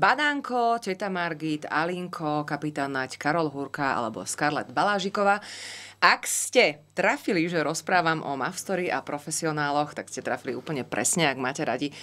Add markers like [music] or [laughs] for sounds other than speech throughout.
Badánko, Teta Margit, Alinko, kapitán Naď, Karol Hurka alebo Scarlett Balážikova. Ak ste trafili, že rozprávam o Mavstory a profesionáloch, tak ste trafili úplne presne. Ak máte radi e,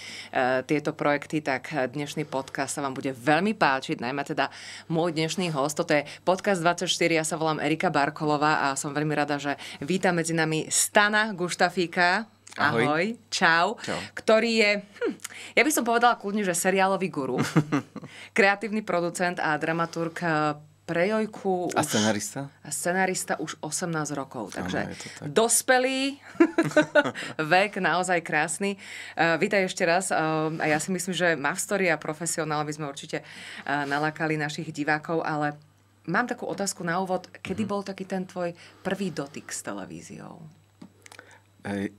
tieto projekty, tak dnešný podcast sa vám bude veľmi páčiť, najmä teda môj dnešný host. Toto je Podcast 24, ja sa volám Erika Barkolová a som veľmi rada, že vítam medzi nami Stana Guštafíka. Ahoj. Ahoj. Čau. Čau. Ktorý je, hm, ja by som povedala kľudne, že seriálový guru. [laughs] kreatívny producent a dramaturg eh, pre Jojku... A už, scenarista? A scenarista už 18 rokov, takže ano, tak. dospelý, [laughs] vek naozaj krásny. Uh, vítaj ešte raz uh, a ja si myslím, že Mavstory a profesionál by sme určite uh, nalákali našich divákov, ale mám takú otázku na úvod. Kedy mm bol taký ten tvoj prvý dotyk s televíziou? Ej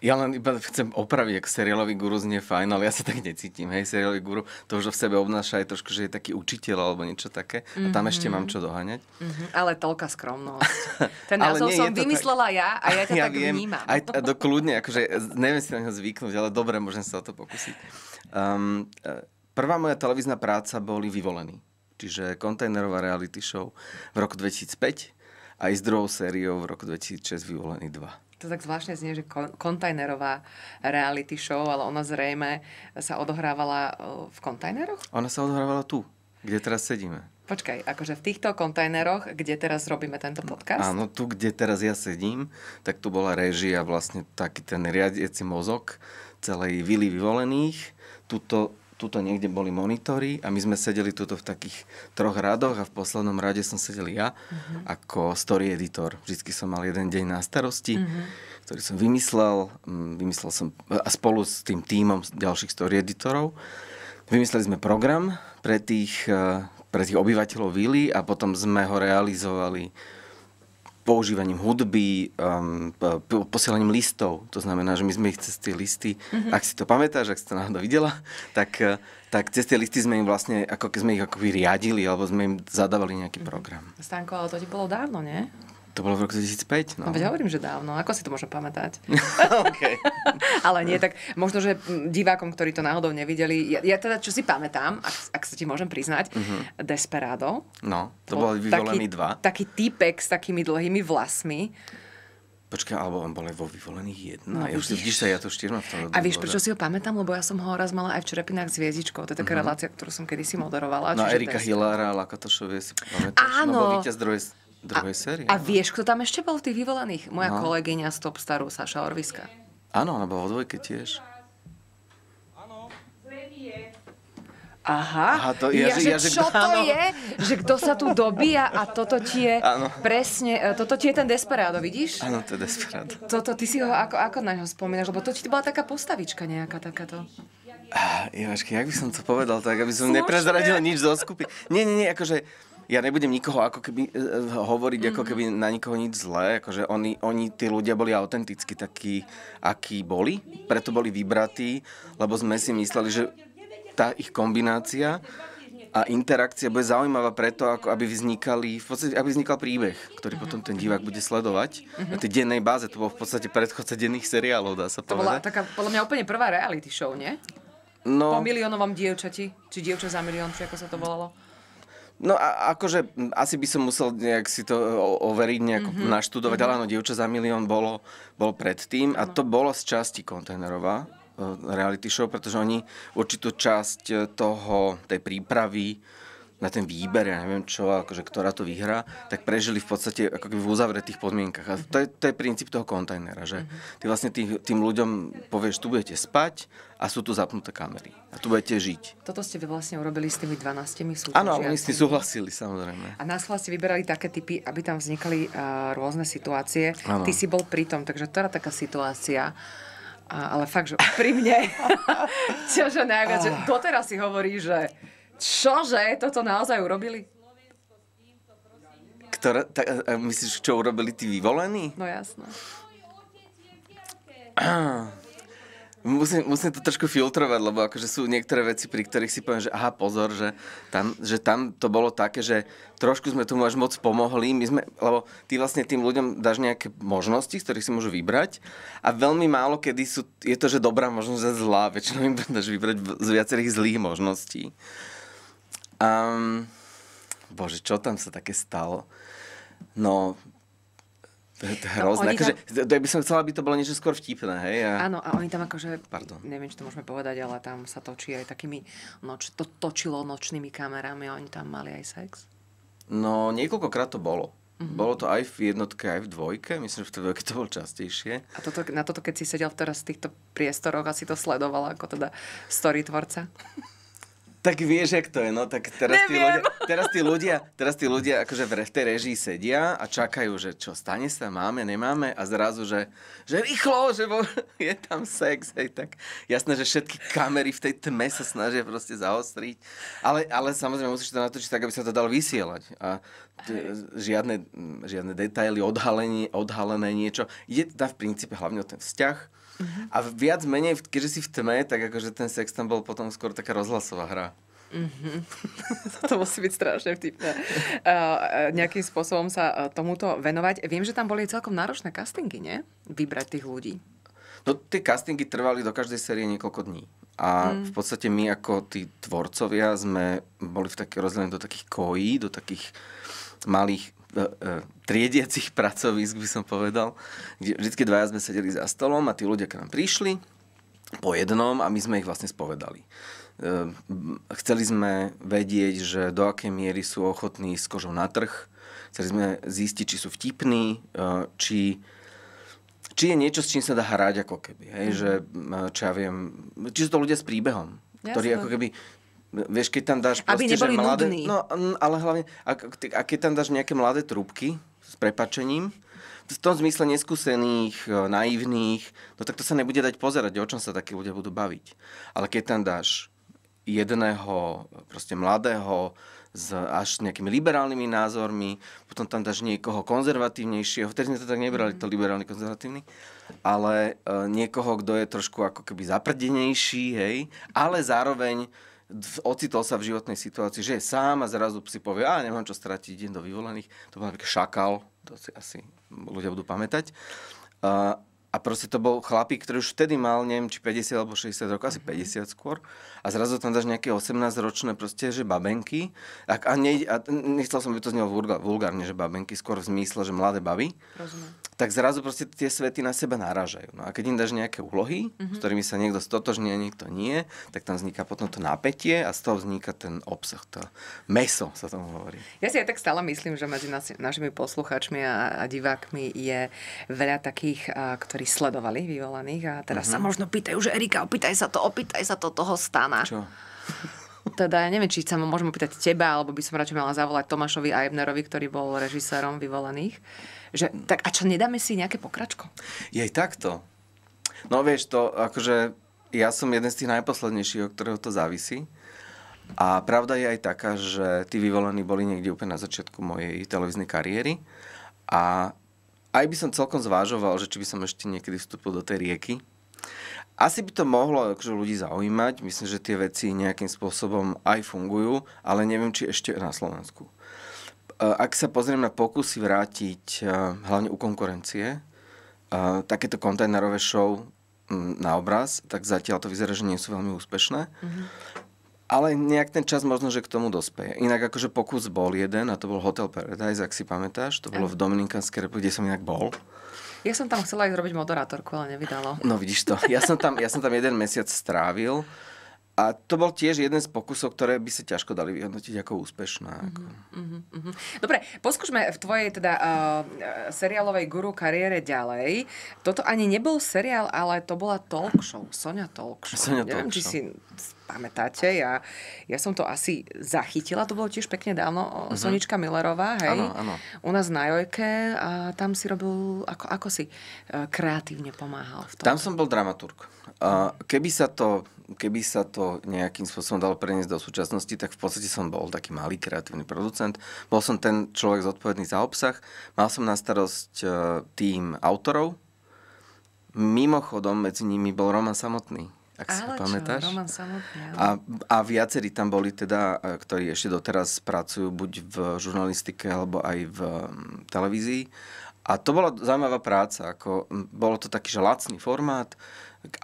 ja len iba chcem opraviť, ak seriálový guru znie fajn, ale ja sa tak necítim. Hej, seriálový guru to už v sebe obnáša aj trošku, že je taký učiteľ alebo niečo také. Mm-hmm. A tam mhm. ešte mám čo dohaňať. Mm-hmm. Ale toľka skromnosť. [laughs] Ten názov nie, som vymyslela tak... ja a ja ťa [laughs] ja tak viem, vnímam. Aj t- dokľudne, akože neviem si na neho zvyknúť, ale dobre, môžem sa o to pokúsiť. Um, prvá moja televízna práca boli vyvolení. Čiže kontajnerová reality show v roku 2005 aj s druhou sériou v roku 2006 vyvolený 2 to tak zvláštne znie, že kontajnerová reality show, ale ona zrejme sa odohrávala e, v kontajneroch? Ona sa odohrávala tu, kde teraz sedíme. Počkaj, akože v týchto kontajneroch, kde teraz robíme tento podcast? Áno, tu, kde teraz ja sedím, tak tu bola režia, vlastne taký ten riadiaci mozog celej vily vyvolených. Tuto tuto niekde boli monitory a my sme sedeli tuto v takých troch radoch a v poslednom rade som sedel ja uh-huh. ako story editor. Vždycky som mal jeden deň na starosti, uh-huh. ktorý som vymyslel, mm, vymyslel som a spolu s tým týmom ďalších story editorov. Vymysleli sme program pre tých, eh, pre tých obyvateľov Vily a potom sme ho realizovali používaním hudby, um, posielaním listov. To znamená, že my sme ich cez tie listy, mm-hmm. ak si to pamätáš, ak si to náhodou videla, tak, eh, tak cez tie listy sme im vlastne, ako keď sme ich ako riadili, alebo sme im zadávali nejaký mhm. program. Stanko, ale to ti bolo dávno, nie? To bolo v roku 2005, no. no veď hovorím, že dávno. Ako si to môžem pamätať? [laughs] [laughs] Ale nie, tak možno, že divákom, ktorí to náhodou nevideli, ja, ja teda čo si pamätám, ak, ak sa ti môžem priznať, mm-hmm. Desperado. No, to, to bol vyvolený taký, dva. Taký typek s takými dlhými vlasmi. Počkaj, alebo on bol aj vo vyvolených jedna. No, ja už vidíš sa, ja to štyrma v tom. A vieš, prečo si ho pamätám? Lebo ja som ho raz mala aj v Čerepinách s viezičkou. To je taká mm-hmm. relácia, ktorú som kedysi moderovala. No, Erika Hillára a Lakatošovie si pamätáš. Áno. No, víťaz druhej druhej a, série. A no. vieš, kto tam ešte bol v tých vyvolených? Moja no. kolegyňa z Top Staru, Saša Orviska. Áno, ona bola vo dvojke tiež. Aha, Aha to, je, ja, že, ja, že, čo to áno. je, že kto sa tu dobíja a toto ti je áno. presne, e, toto ti je ten desperado, vidíš? Áno, to je desperado. Toto, ty si ho ako, ako na ňo spomínaš, lebo to ti bola taká postavička nejaká takáto. Ah, Jevačky, jak by som to povedal tak, aby som Slušne. neprezradil nič zo skupy. Nie, nie, nie, akože ja nebudem nikoho ako keby e, e, hovoriť mm-hmm. ako mhm. keby na nikoho nič zlé, akože oni, oni tí ľudia boli autenticky takí, akí boli, preto boli vybratí, lebo sme si mysleli, že tá ich kombinácia a interakcia bude zaujímavá preto, ako aby vznikali, v podstate, aby vznikal príbeh, ktorý uh-huh. potom ten divák bude sledovať. Uh-huh. Na tej dennej báze, to bolo v podstate predchodca denných seriálov, dá sa to povedať. To bola taká, podľa mňa, úplne prvá reality show, nie? No, po miliónovom dievčati, či dievča za milión, či ako sa to volalo. No a akože asi by som musel nejak si to e, overiť, nejak mm-hmm. naštudovať, mm-hmm. ale áno, Dievča za milión bolo, bolo predtým a to bolo z časti kontajnerová e, reality show, pretože oni určitú časť e, toho, tej prípravy na ten výber, ja neviem čo, akože ktorá to vyhrá, tak prežili v podstate ako keby v uzavretých podmienkach. A to je, to je princíp toho kontajnera, že mhm. ty vlastne tým, tým ľuďom povieš, tu budete spať a sú tu zapnuté kamery. A tu budete žiť. Toto ste vy vlastne urobili s tými 12 súťažiacimi. Áno, oni s tým súhlasili, samozrejme. A nás vlastne vyberali také typy, aby tam vznikali uh, rôzne situácie. Ano. Ty si bol pritom, takže to taká situácia, a, ale fakt, že pri mne, [laughs] [laughs] čože najviac, že doteraz si hovorí, že Čože? Toto naozaj urobili? Ktoré, tak, myslíš, čo urobili tí vyvolení? No jasné. [clears throat] Musím, musím to trošku filtrovať, lebo akože sú niektoré veci, pri ktorých si poviem, že aha, pozor, že tam, že tam to bolo také, že trošku sme tomu až moc pomohli, my sme, lebo ty vlastne tým ľuďom dáš nejaké možnosti, z ktorých si môžu vybrať a veľmi málo kedy sú, je to, že dobrá možnosť a zlá, väčšinou im dáš vybrať z viacerých zlých možností. Um, bože, čo tam sa také stalo? No, no hrozné. No, akože, tam... to by som chcela, aby to bolo niečo skôr vtipné, hej? A... Áno, a oni tam akože, Pardon. neviem, či to môžeme povedať, ale tam sa točí aj takými, noč, to točilo nočnými kamerami a oni tam mali aj sex? No, niekoľkokrát to bolo. Mm-hmm. Bolo to aj v jednotke, aj v dvojke. Myslím, že v dvojke to bolo častejšie. A toto, na toto, keď si sedel teraz v týchto priestoroch, a si to sledovala ako teda storytvorca? Tak vieš, jak to je, no tak teraz tí, ľudia, teraz tí ľudia, teraz tí ľudia akože v tej režii sedia a čakajú, že čo, stane sa, máme, nemáme a zrazu, že, že rýchlo, že bo, [laughs] je tam sex, hej, tak jasné, že všetky kamery v tej tme sa snažia proste zaostriť, ale, ale samozrejme musíš to natočiť tak, aby sa to dal vysielať a t- žiadne, žiadne detaily, odhalenie, odhalené niečo. Ide teda v princípe hlavne o ten vzťah, Uh-huh. A viac menej, keďže si v tme, tak akože ten sex tam bol potom skôr taká rozhlasová hra. Mm-hmm. [laughs] to musí byť strašne vtipné. Uh, nejakým spôsobom sa tomuto venovať. Viem, že tam boli celkom náročné castingy, nie? Vybrať tých ľudí. No tie castingy trvali do každej série niekoľko dní. A mm. v podstate my ako tí tvorcovia sme boli v také rozdelení do takých kojí, do takých malých E, triediacich [laughs] pracovisk, by som povedal, kde vždy dvaja sme sedeli za stolom a tí ľudia k nám prišli po jednom a my sme ich vlastne spovedali. E, chceli sme vedieť, že do akej miery sú ochotní s kožou na trh, chceli sme zistiť, či sú vtipní, e, či, či je niečo, s čím sa dá hrať ako keby. Hej? mm Že, čo ja viem, či sú to ľudia s príbehom, ktorí ja ako keby Vieš, keď tam dáš proste, Aby neboli že mladé, No, ale hlavne, a, a keď tam dáš nejaké mladé trúbky s prepačením, v tom zmysle neskúsených, e, naivných, no tak to sa nebude dať pozerať, o čom sa takí ľudia budú baviť. Ale keď tam dáš jedného proste mladého s až nejakými liberálnymi názormi, potom tam dáš niekoho konzervatívnejšieho, vtedy sme to tak nebrali, to mhm. liberálny, konzervatívny, ale e, niekoho, kto je trošku ako keby zaprdenejší, hej, ale zároveň ocitol sa v životnej situácii, že je sám a zrazu si povie, a nemám čo stratiť, idem do vyvolených. To bol napríklad šakal, to si asi ľudia budú pamätať. A, a proste to bol chlapík, ktorý už vtedy mal, neviem, či 50 alebo 60 rokov, asi 50 mhm. skôr. A zrazu tam dáš nejaké 18-ročné proste, že babenky. A, a, ne, a nechcel som by to z neho vulgárne, že babenky, skôr v zmysle, že mladé baby. Rozumiem tak zrazu proste tie svety na seba náražajú. No a keď im dáš nejaké úlohy, mm-hmm. s mhm. ktorými sa niekto stotožní a niekto nie, tak tam vzniká potom to napätie a z toho vzniká ten obsah, to meso sa tomu hovorí. Ja si aj tak stále myslím, že medzi nas, našimi poslucháčmi a, a divákmi je veľa takých, a, ktorí sledovali vyvolaných a teraz mm-hmm. sa mhm. možno pýtajú, že Erika, opýtaj sa to, opýtaj sa to toho stana. Čo? teda ja neviem, či sa môžeme pýtať teba, alebo by som radšej mala zavolať Tomášovi Aibnerovi, ktorý bol režisérom vyvolených. Že, tak a čo, nedáme si nejaké pokračko? aj takto. No vieš, to akože ja som jeden z tých najposlednejších, od ktorého to závisí. A pravda je aj taká, že tí vyvolení boli niekde úplne na začiatku mojej televíznej kariéry. A aj by som celkom zvážoval, že či by som ešte niekedy vstúpil do tej rieky. Asi by to mohlo akože, ľudí zaujímať. Myslím, že tie veci nejakým spôsobom aj fungujú, ale neviem, či ešte na Slovensku. Ak sa pozrieme na pokusy vrátiť eh, hlavne u konkurencie, eh, takéto kontajnerové show mm, na obraz, tak zatiaľ to vyzerá, že nie sú veľmi úspešné. Mm-hmm. Ale nejak ten čas možno, že k tomu dospeje. Inak akože pokus bol jeden a to bol Hotel Paradise, ak si pamätáš. To bolo v dominikanskej republike, kde som inak bol. Ja som tam chcela ísť robiť moderátorku, ale nevydalo. No vidíš to. Ja som tam, ja som tam jeden mesiac strávil. A to bol tiež jeden z pokusov, ktoré by sa ťažko dali vyhodnotiť ako úspešná. Uh-huh, mhm, mhm, mhm. uh-huh. Dobre, poskúšme v tvojej teda uh, seriálovej guru kariére ďalej. Toto ani nebol seriál, ale to bola talk show. Sonia talk show. Sonia Neviem, talk show. či si pamätáte. Ja, ja som to asi zachytila. To bolo tiež pekne dávno. Uh-huh. Sonička Millerová, hej? Áno, áno. U nás na Jojke a tam si robil, ako, ako si kreatívne pomáhal v tom. Tam som bol dramaturg. Uh, keby sa to keby sa to nejakým spôsobom dalo preniesť do súčasnosti, tak v podstate som bol taký malý kreatívny producent. Bol som ten človek zodpovedný za obsah. Mal som na starosť e, tým autorov. Mimochodom, medzi nimi bol Roman samotný ak si ale pamätáš. Roman samotný, ale... a, a viacerí tam boli teda, e, ktorí ešte doteraz pracujú buď v žurnalistike, alebo aj v mm, televízii. A to bola zaujímavá práca. Ako, bolo to taký, že lacný formát,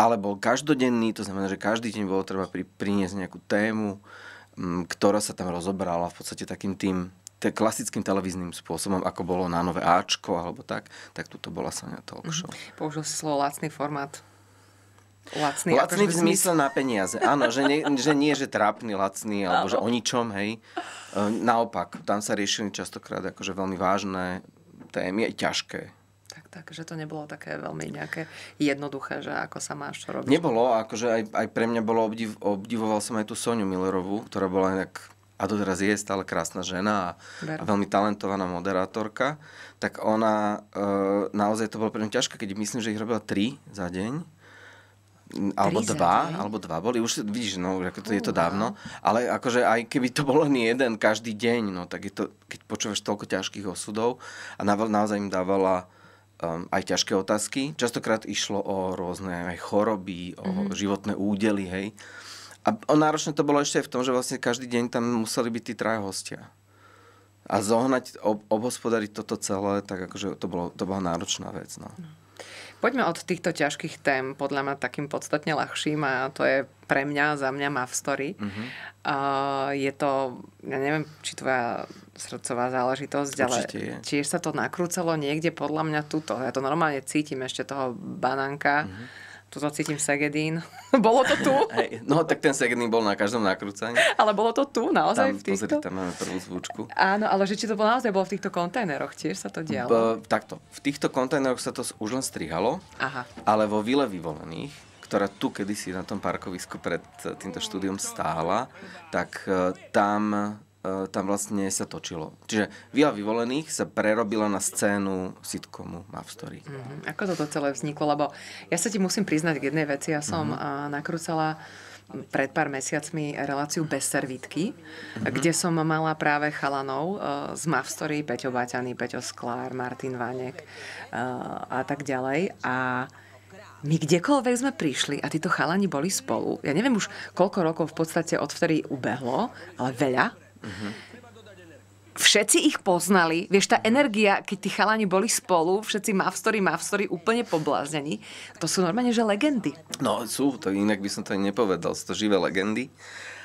ale bol každodenný, to znamená, že každý deň bolo treba pri, priniesť nejakú tému, m, mm, ktorá sa tam rozobrala v podstate takým tým te, klasickým televíznym spôsobom, ako bolo na nové Ačko alebo tak, tak to bola sa. Talk Show. Mm-hmm. Použil si slovo lacný formát. Lacný, akože lacný v zmysle na peniaze. Áno, že nie, že nie, že trápny, lacný, alebo že o ničom, hej. E, naopak, tam sa riešili častokrát akože veľmi vážne témy, aj ťažké tak, tak, že to nebolo také veľmi nejaké jednoduché, že ako sa máš, čo robiť. Nebolo, akože aj, aj pre mňa bolo, obdiv, obdivoval som aj tú Soniu Millerovú, ktorá bola nejak, a doteraz je stále krásna žena a, a veľmi talentovaná moderátorka, tak ona, e, naozaj to bolo pre mňa ťažké, keď myslím, že ich robila tri za deň alebo Ríza, dva, ne? alebo dva boli, už vidíš, no, ako to, je to dávno, ale akože aj keby to bol len jeden každý deň, no, tak je to, keď počúvaš toľko ťažkých osudov a na, naozaj im dávala um, aj ťažké otázky. Častokrát išlo o rôzne aj choroby, o mm-hmm. životné údely, hej. A náročné to bolo ešte aj v tom, že vlastne každý deň tam museli byť tí traja hostia. A zohnať, ob, obhospodariť toto celé, tak akože to, bolo, to bola náročná vec. No. no. Poďme od týchto ťažkých tém, podľa mňa takým podstatne ľahším a to je pre mňa, za mňa má v story. Uh-huh. Uh, je to, ja neviem, či tvoja srdcová záležitosť, Určite ale je. tiež sa to nakrúcalo niekde podľa mňa tuto. Ja to normálne cítim ešte toho banánka. Uh-huh to zacítim Segedín. [laughs] bolo to tu? [laughs] Hey, no tak ten Segedín bol na každom nakrúcaní. Ale bolo to tu naozaj tam, v týchto? Pozri, tam máme prvú zvučku. Áno, ale že či to bolo naozaj bolo v týchto kontajneroch, tiež sa to dialo? B, takto, v týchto kontajneroch sa to už len strihalo, Aha. ale vo vile vyvolených ktorá tu kedysi na tom parkovisku pred e, týmto štúdiom stála, tak e, tam E, tam vlastne sa točilo. Čiže Vila vyvolených sa prerobila na scénu sitcomu Love Story. Mm-hmm. Ako toto celé vzniklo? Lebo ja sa ti musím priznať k jednej veci. Ja som mm-hmm. nakrúcala pred pár mesiacmi reláciu bez servítky, mm-hmm. kde som mala práve chalanov e, z Mavstory, Peťo Baťany, Peťo Sklár, Martin Vanek e, a tak ďalej. A my kdekoľvek sme prišli a títo chalani boli spolu. Ja neviem už koľko rokov v podstate od vtedy ubehlo, ale veľa Všetci ich poznali. Vieš, tá energia, keď tí chalani boli spolu, všetci mavstory, mavstory, úplne pobláznení. To sú normálne, že legendy. No sú, to inak by som to ani nepovedal. Sú to živé legendy.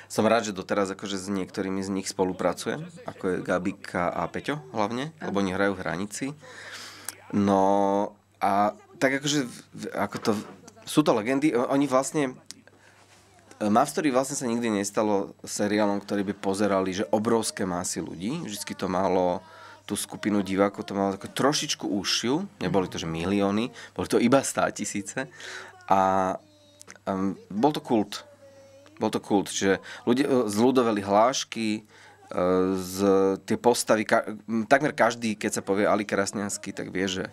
Som rád, že doteraz akože s niektorými z nich spolupracujem, ako je Gabika a Peťo hlavne, lebo oni hrajú v hranici. No a tak akože, ako to, sú to legendy, oni vlastne Mavstory vlastne sa nikdy nestalo seriálom, ktorý by pozerali, že obrovské masy ľudí. Vždycky to malo tú skupinu divákov, to malo trošičku úšiu. Neboli to, že milióny, boli to iba stá tisíce. A um, bol to kult. Bol to kult, čiže ľudia e, zľudoveli hlášky, e, z tie postavy, ka, takmer každý, keď sa povie Ali Krasňanský, tak vie, že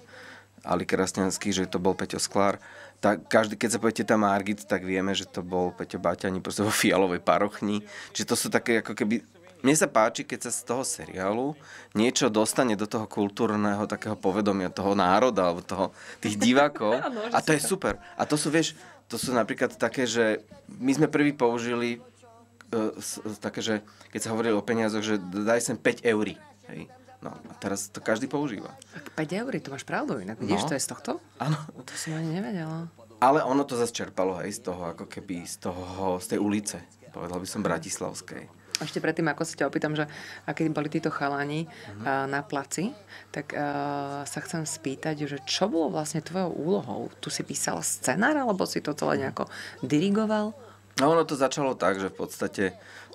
Ali Krasňanský, že to bol Peťo Sklár. Uh, tá, každý, keď sa poviete tam Margit, tak vieme, že to bol Peťo Baťani proste vo Fialovej parochni. Čiže to sú také ako keby... Mne sa páči, keď sa z toho seriálu niečo dostane do toho kultúrneho takého povedomia toho národa alebo toho, tých [laughs] divákov. a to je super. A to sú, vieš, to sú napríklad také, že my sme prvý použili e, také, že keď sa hovorilo o peniazoch, že daj sem 5 eurí. Hej No a teraz to každý používa. 5 eur, to máš pravdu inak. Vidíš, no. to je z tohto? Áno. To som ani nevedela. Ale ono to zase čerpalo, aj z toho, ako keby z toho, z tej ulice, povedal by som Bratislavskej. Ešte predtým, ako sa ťa opýtam, že aké boli títo chalani mm-hmm. Uh, na placi, tak uh, sa chcem spýtať, že čo bolo vlastne tvojou úlohou? Tu si písal scenár, alebo si to celé mhm. nejako dirigoval? No ono to začalo tak, že v podstate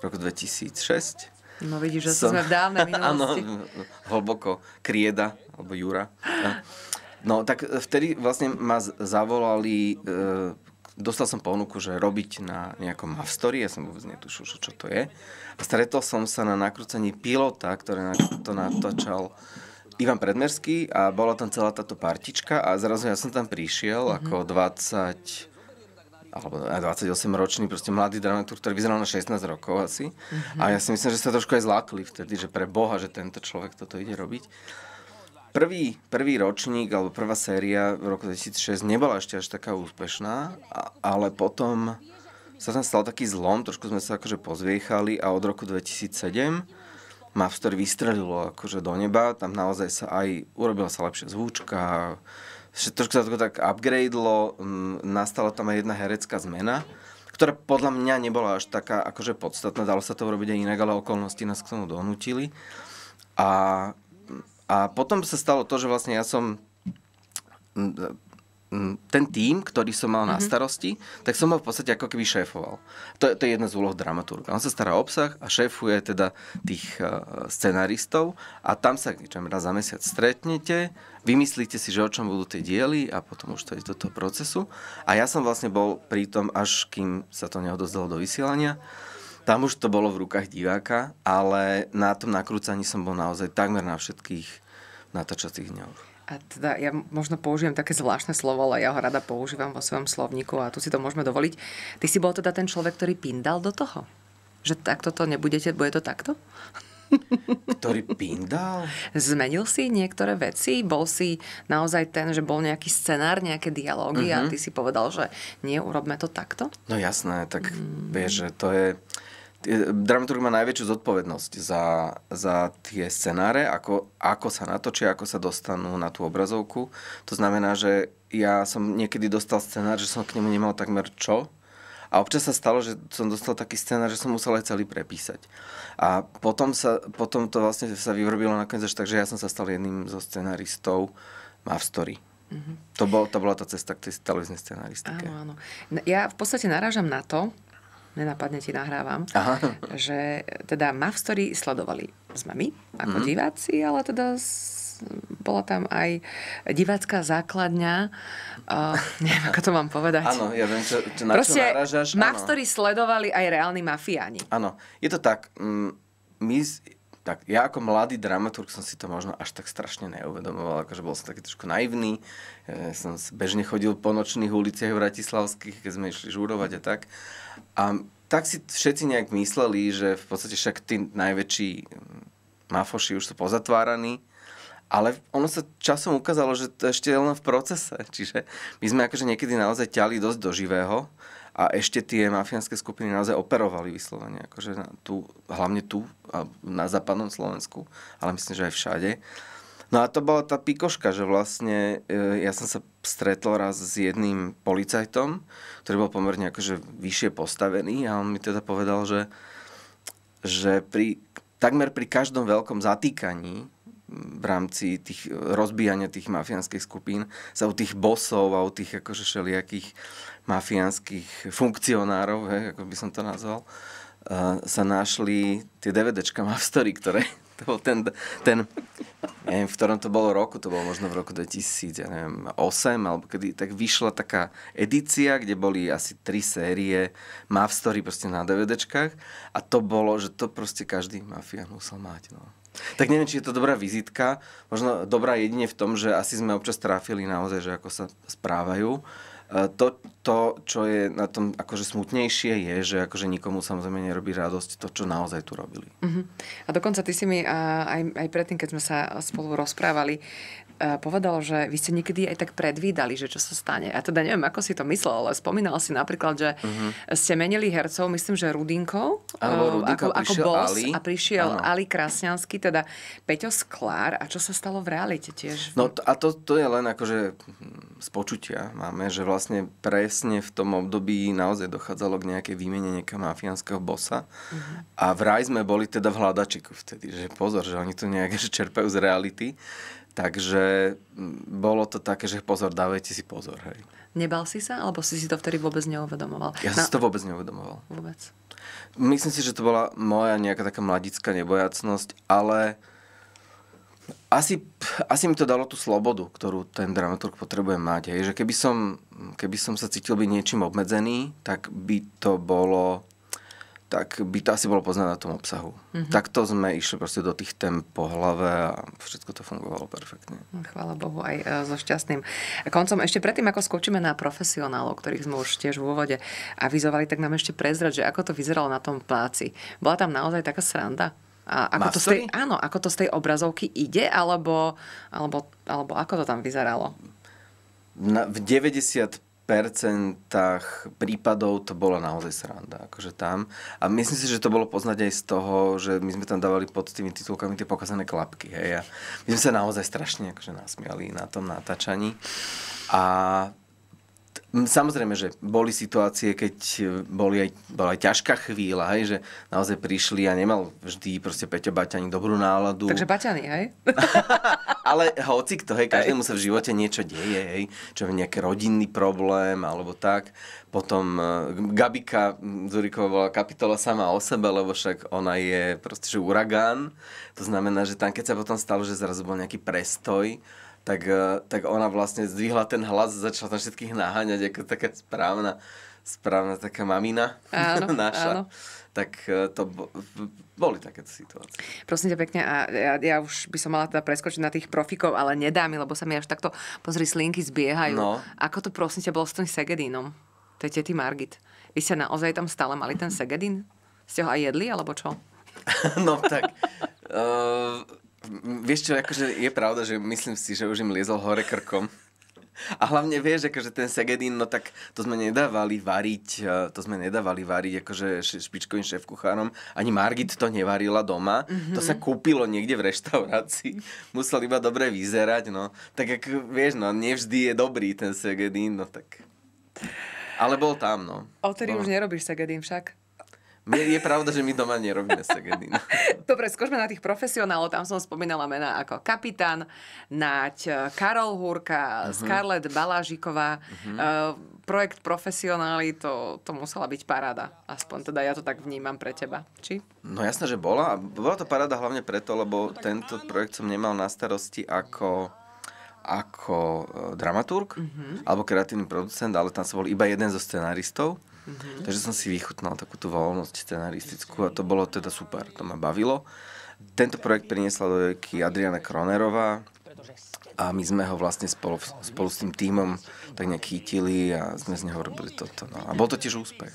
v roku 2006 No vidíš, že som... sme v dávnej [laughs] minulosti. Áno, hlboko. Krieda, alebo Jura. No tak vtedy vlastne ma zavolali, e, dostal som ponuku, že robiť na nejakom Mavstory, ja som vôbec netušil, čo to je. A stretol som sa na nakrúcení pilota, ktoré to natočal Ivan Predmerský a bola tam celá táto partička a zrazu ja som tam prišiel mm-hmm. ako 20 alebo 28-ročný proste mladý dramaturg, ktorý vyzeral na 16 rokov asi. Mm-hmm. A ja si myslím, že sa trošku aj zlákli vtedy, že pre Boha, že tento človek toto ide robiť. Prvý, prvý ročník alebo prvá séria v roku 2006 nebola ešte až taká úspešná, a, ale potom sa tam stal taký zlom, trošku sme sa akože pozviechali a od roku 2007 ma vstor vystrelilo akože do neba, tam naozaj sa aj urobila sa lepšia zvúčka, trošku sa to tak upgradelo, mm, nastala tam aj jedna herecká zmena, ktorá podľa mňa nebola až taká akože podstatná, dalo sa to urobiť aj inak, ale okolnosti nás k tomu donútili. A, a potom sa stalo to, že vlastne ja som mm, ten tím, ktorý som mal mm-hmm. na mhm. starosti, tak som ho v podstate ako keby šéfoval. To, to je jedna z úloh dramaturga. On sa stará o obsah a šéfuje teda tých uh, scenaristov a tam sa niečom raz za mesiac stretnete, vymyslíte si, že o čom budú tie diely a potom už to je do toho procesu. A ja som vlastne bol pri tom, až kým sa to neodozdalo do vysielania. Tam už to bolo v rukách diváka, ale na tom nakrúcaní som bol naozaj takmer na všetkých natáčacích dňoch. A teda ja možno použijem také zvláštne slovo, ale ja ho rada používam vo svojom slovníku a tu si to môžeme dovoliť. Ty si bol teda ten človek, ktorý pindal do toho? Že takto to nebudete, bude to takto? Ktorý pindal? Zmenil si niektoré veci? Bol si naozaj ten, že bol nejaký scenár, nejaké dialógy uh-huh. a mhm. ty si povedal, že nie, urobme to takto? No jasné, tak mm. vieš, že to je Eh, dramaturg má najväčšiu zodpovednosť za, za tie scenáre, ako, ako sa natočia, ako sa dostanú na tú obrazovku. To znamená, že ja som niekedy dostal scenár, že som k nemu nemal takmer čo. A občas sa stalo, že som dostal taký scenár, že som musel aj celý prepísať. A potom, sa, potom to vlastne sa vyrobilo nakoniec až tak, že ja som sa stal jedným zo scenáristov Mav Story. Mm-hmm. To, bol, to bola tá cesta k tej televíznej scenaristike. Áno, áno. Ja v podstate narážam na to, nenapadne ti nahrávam, Aha. že teda Mavstory sledovali sme my ako mm. diváci, ale teda bola tam aj divácká základňa. Uh, [laughs] neviem, ako to mám povedať. Áno, ja viem, čo, čo, na Proste, čo naražaš. Mavstory sledovali aj reálni mafiáni. Áno, je to tak. Mm, my tak ja ako mladý dramaturg som si to možno až tak strašne neuvedomoval, akože bol som taký trošku naivný, e, som bežne chodil po nočných uliciach bratislavských, keď sme išli žúrovať a tak. A tak si všetci nejak mysleli, že v podstate však tí najväčší mm, mafoši už sú pozatváraní, ale ono sa časom ukázalo, že to ešte je len v procese. Čiže my sme akože niekedy naozaj ťali dosť do živého a ešte tie mafiánske skupiny naozaj operovali vyslovene, akože na, tu, hlavne tu, na západnom Slovensku, ale myslím, že aj všade. No a to bola tá pikoška, že vlastne e, ja som sa stretol raz s jedným policajtom, ktorý bol pomerne akože vyššie postavený a on mi teda povedal, že, že pri, takmer pri každom veľkom zatýkaní v rámci tých rozbíjania tých mafiánskych skupín sa u tých bosov a u tých akože všelijakých mafiánskych funkcionárov, he, ako by som to nazval, eh, sa našli tie DVDčka Mavstory, ktoré [laughs] to bol ten, ten, neviem, v ktorom to bolo roku, to bolo možno v roku 2008, alebo kedy tak vyšla taká edícia, kde boli asi tri série Mavstory proste na DVDčkách a to bolo, že to proste každý mafia musel mať. No. Tak neviem, či je to dobrá vizitka. Možno dobrá jedine v tom, že asi sme občas tráfili naozaj, že ako sa správajú. E, to, to, čo je na tom akože smutnejšie, je, že akože nikomu samozrejme nerobí radosť to, čo naozaj tu robili. Uh-huh. A dokonca ty si mi aj, aj predtým, keď sme sa spolu rozprávali, povedal, že vy ste niekedy aj tak predvídali, že čo sa stane. Ja teda neviem, ako si to myslel, ale spomínal si napríklad, že uh-huh. ste menili hercov, myslím, že Rudinko, Áno, Rudinko ako, ako boss Ali. a prišiel ano. Ali Krasňanský, teda Peťo Sklár. A čo sa stalo v realite tiež? No a to, to je len akože z počutia máme, že vlastne presne v tom období naozaj dochádzalo k nejakej výmene nejakého mafiánskeho bossa. Uh-huh. A vraj sme boli teda v hľadačiku vtedy, že pozor, že oni to nejak [laughs] čerpajú z reality. Takže bolo to také, že pozor, dávajte si pozor. Hej. Nebal si sa, alebo si si to vtedy vôbec neuvedomoval? Ja Na... si to vôbec neuvedomoval. Vôbec? Myslím si, že to bola moja nejaká taká mladická nebojacnosť, ale asi, asi mi to dalo tú slobodu, ktorú ten dramaturg potrebuje mať. Hej. Že keby som, keby som sa cítil byť niečím obmedzený, tak by to bolo tak by to asi bolo poznať na tom obsahu. Mm-hmm. Takto sme išli proste do tých tém po hlave a všetko to fungovalo perfektne. Chvála Bohu aj e, so šťastným. Koncom ešte predtým, ako skočíme na profesionálov, ktorých sme už tiež v úvode avizovali, tak nám ešte prezrať, že ako to vyzeralo na tom pláci. Bola tam naozaj taká sranda? A ako to z tej, áno, ako to z tej obrazovky ide, alebo, alebo, alebo ako to tam vyzeralo? Na, v percentách prípadov to bola naozaj sranda, akože tam. A myslím si, že to bolo poznať aj z toho, že my sme tam dávali pod tými titulkami tie pokazané klapky, hej. A my sme sa naozaj strašne akože nasmiali na tom natáčaní. A Samozrejme, že boli situácie, keď e, boli aj, bola aj ťažká chvíľa, hej, že naozaj prišli a nemal vždy proste Peťo Baťani dobrú náladu. Takže Baťani, hej? [laughs] Ale hoci kto, hej, každému sa v živote niečo deje, hej, čo je nejaký rodinný problém alebo tak. Potom e, Gabika Zuriková bola kapitola sama o sebe, lebo však ona je proste, že uragán. To znamená, že tam, keď sa potom stalo, že zrazu bol nejaký prestoj, tak, eh, tak ona vlastne zdvihla ten hlas, a začala tam všetkých naháňať ako taká správna, správna taká mamina [laughs] áno, naša. Áno. Tak eh, to boli takéto situácie. Prosím ťa pekne, a ja, ja už by som mala teda preskočiť na tých profikov, ale nedá mi, lebo sa mi až takto, pozri, slinky zbiehajú. No. Ako to prosím ťa bolo s tým Segedínom? To je tety Margit. Vy ste naozaj tam stále mali ten Segedín? Ste ho aj jedli, alebo čo? [laughs] no tak... uh Vieš čo, akože je pravda, že myslím si, že už im liezol hore krkom. A hlavne vieš, že akože ten segedín, no tak to sme nedávali variť, e, to sme nedávali variť akože špičkovým šéf-kuchárom. Ani Margit to nevarila doma, mm-hmm. to sa mhm. kúpilo niekde v reštaurácii, musel iba dobre vyzerať, no. Tak ako, vieš, no, nevždy je dobrý ten segedín, no tak... Ale bol tam, no. Odtedy no. už nerobíš segedín však? Je pravda, že my doma nerobíme No. [laughs] Dobre, skúšme na tých profesionálov. Tam som spomínala mená ako Kapitán, Naď, eh, Karol Húrka, uh-huh. Mhm. Scarlett Balážiková. Uh-huh. Uh, projekt Profesionáli, to, to musela byť paráda. Aspoň teda ja to tak vnímam pre teba. Či? No jasné, že bola. Bola to paráda hlavne preto, lebo no, tento áno. projekt som nemal na starosti ako ako eh, dramaturg mm-hmm. Uh-huh. alebo kreatívny producent, ale tam som bol iba jeden zo scenáristov. Mm-hmm. Takže som si vychutnal takú tú voľnosť scenaristickú a to bolo teda super, to ma bavilo. Tento projekt priniesla do reky Adriana Kronerová a my sme ho vlastne spolu, spolu s tým týmom tak nejak chytili a sme z neho robili toto. No. A bol to tiež úspech.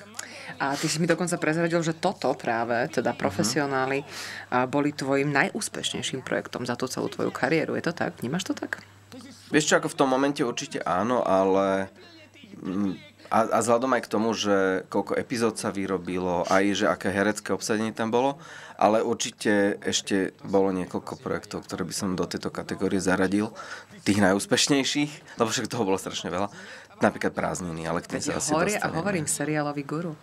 A ty si mi dokonca prezradil, že toto práve, teda mhm. profesionáli, mm-hmm. boli tvojim najúspešnejším projektom za tú celú tvoju kariéru. Je to tak? Vnímaš to tak? Vieš čo, ako v tom momente určite áno, ale mm, a, a vzhľadom aj k tomu, že koľko epizód sa vyrobilo, aj že aké herecké obsadenie tam bolo, ale určite ešte bolo niekoľko projektov, ktoré by som do tejto kategórie zaradil, tých najúspešnejších, lebo však toho bolo strašne veľa. Napríklad prázdniny, ale k tým sa asi dostaneme. a hovorím seriálový guru.